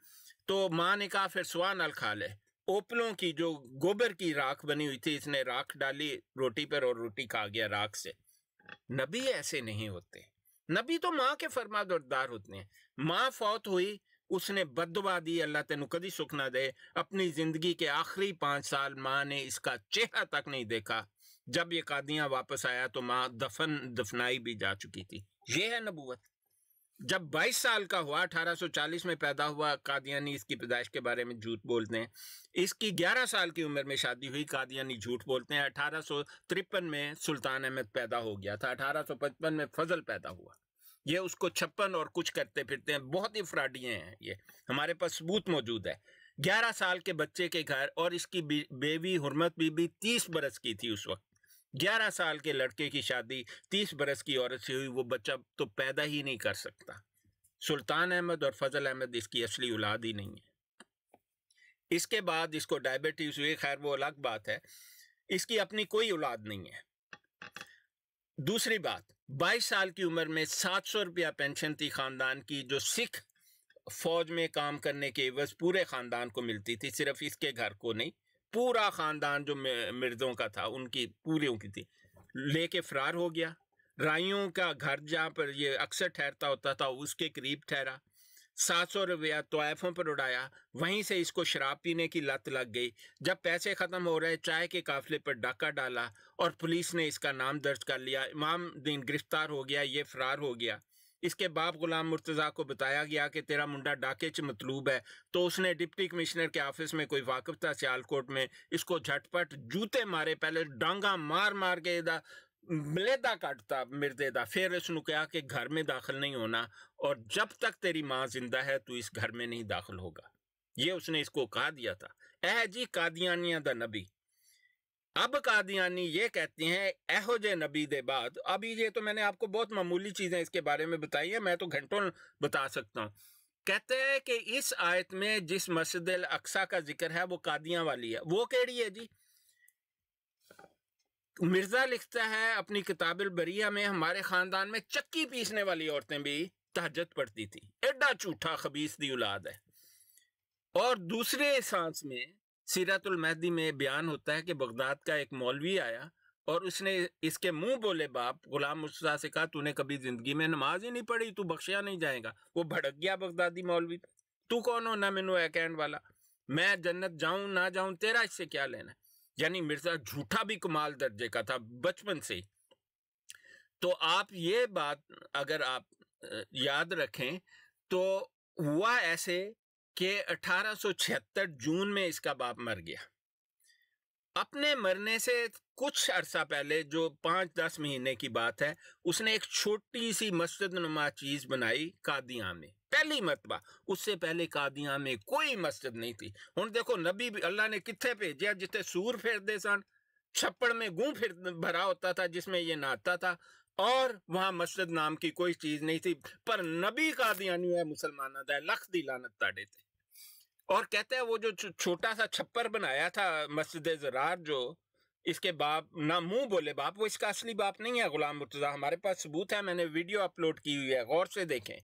तो माँ ने कहा फिर सुहा नल खा ले ओपलों की जो गोबर की राख बनी हुई थी इसने राख डाली रोटी पर और रोटी खा गया राख से नबी ऐसे नहीं होते नबी तो माँ के फरमादरदार होते हैं माँ फौत हुई उसने बदवा दी अल्लाह तेन कभी सुख ना दे अपनी जिंदगी के आखिरी पांच साल माँ ने इसका चेहरा तक नहीं देखा जब ये कादियां वापस आया तो माँ दफन दफनाई भी जा चुकी थी ये है नबूवत जब 22 साल का हुआ 1840 में पैदा हुआ कादियानी इसकी पैदाइश के बारे में झूठ बोलते हैं इसकी 11 साल की उम्र में शादी हुई कादियानी झूठ बोलते हैं अठारह में सुल्तान अहमद पैदा हो गया था 1855 में फजल पैदा हुआ ये उसको छप्पन और कुछ करते फिरते हैं बहुत ही फ्राडिये हैं ये हमारे पास सबूत मौजूद है ग्यारह साल के बच्चे के घर और इसकी बेबी हुरमत बीबी तीस बरस की थी उस वक्त ग्यारह साल के लड़के की शादी तीस बरस की औरत से हुई वो बच्चा तो पैदा ही नहीं कर सकता सुल्तान अहमद और फजल अहमद इसकी असली औलाद ही नहीं है इसके बाद इसको डायबिटीज हुई खैर वो अलग बात है इसकी अपनी कोई औलाद नहीं है दूसरी बात 22 साल की उम्र में 700 रुपया पेंशन थी खानदान की जो सिख फौज में काम करने के एवज पूरे खानदान को मिलती थी सिर्फ इसके घर को नहीं पूरा खानदान जो मिर्जों का था उनकी पूरी उनकी थी लेके फरार हो गया राइयों का घर जहाँ पर ये अक्सर ठहरता होता था उसके करीब ठहरा सात सौ रुपया तोयफों पर उड़ाया वहीं से इसको शराब पीने की लत लग गई जब पैसे ख़त्म हो रहे चाय के काफिले पर डाका डाला और पुलिस ने इसका नाम दर्ज कर लिया इमाम दिन गिरफ्तार हो गया ये फरार हो गया इसके बाप गुलाम मुर्तज़ा को बताया गया कि तेरा मुंडा डाके च मतलूब है तो उसने डिप्टी कमिश्नर के ऑफिस में कोई वाकफ था सियालकोट में इसको झटपट जूते मारे पहले डांगा मार मार के इदा मलेदा काटता मिर्दे का फिर उसने कहा कि घर में दाखिल नहीं होना और जब तक तेरी माँ जिंदा है तू इस घर में नहीं दाखिल होगा ये उसने इसको कहा दिया था ऐ जी कादियानिया का नबी अब कादियानी ये कहती हैं एहो नबी दे बाद अभी ये तो मैंने आपको बहुत मामूली चीज़ें इसके बारे में बताई हैं मैं तो घंटों बता सकता हूँ कहते हैं कि इस आयत में जिस मस्जिद अक्सा का जिक्र है वो कादियाँ वाली है वो कहड़ी है जी मिर्ज़ा लिखता है अपनी किताबिल बरिया में हमारे ख़ानदान में चक्की पीसने वाली औरतें भी तहजत पड़ती थी एडा झूठा खबीस दी औलाद है और दूसरे सांस में सीरातुल महदी में बयान होता है कि बगदाद का एक मौलवी आया और उसने इसके मुंह बोले बाप गुलाम मुस्तफ़ा से कहा तूने कभी जिंदगी में नमाज ही नहीं पढ़ी तू बख्शिया नहीं जाएगा वो भड़क गया बगदादी मौलवी तू कौन हो ना मेनू कैंड वाला मैं जन्नत जाऊं ना जाऊं तेरा इससे क्या लेना यानी मिर्जा झूठा भी कमाल दर्जे का था बचपन से तो आप ये बात अगर आप याद रखें तो हुआ ऐसे कि 1876 जून में इसका बाप मर गया अपने मरने से कुछ अरसा पहले जो पाँच दस महीने की बात है उसने एक छोटी सी मस्जिद नुमा चीज़ बनाई कादिया में पहली मरतबा उससे पहले कादिया में कोई मस्जिद नहीं थी हूँ देखो नबी अल्लाह ने कितने भेजे जिते सूर फेरते सन छप्पड़ में गूँ फिर भरा होता था जिसमें ये नहाता था और वहाँ मस्जिद नाम की कोई चीज़ नहीं थी पर नबी कादियानी है मुसलमाना लख दी लानत ताड़े थे और कहते हैं वो जो छोटा सा छप्पर बनाया था मस्जिद जरार जो इसके बाप ना मुंह बोले बाप वो इसका असली बाप नहीं है गुलाम मुर्तज़ा हमारे पास सबूत है मैंने वीडियो अपलोड की हुई है गौर से देखें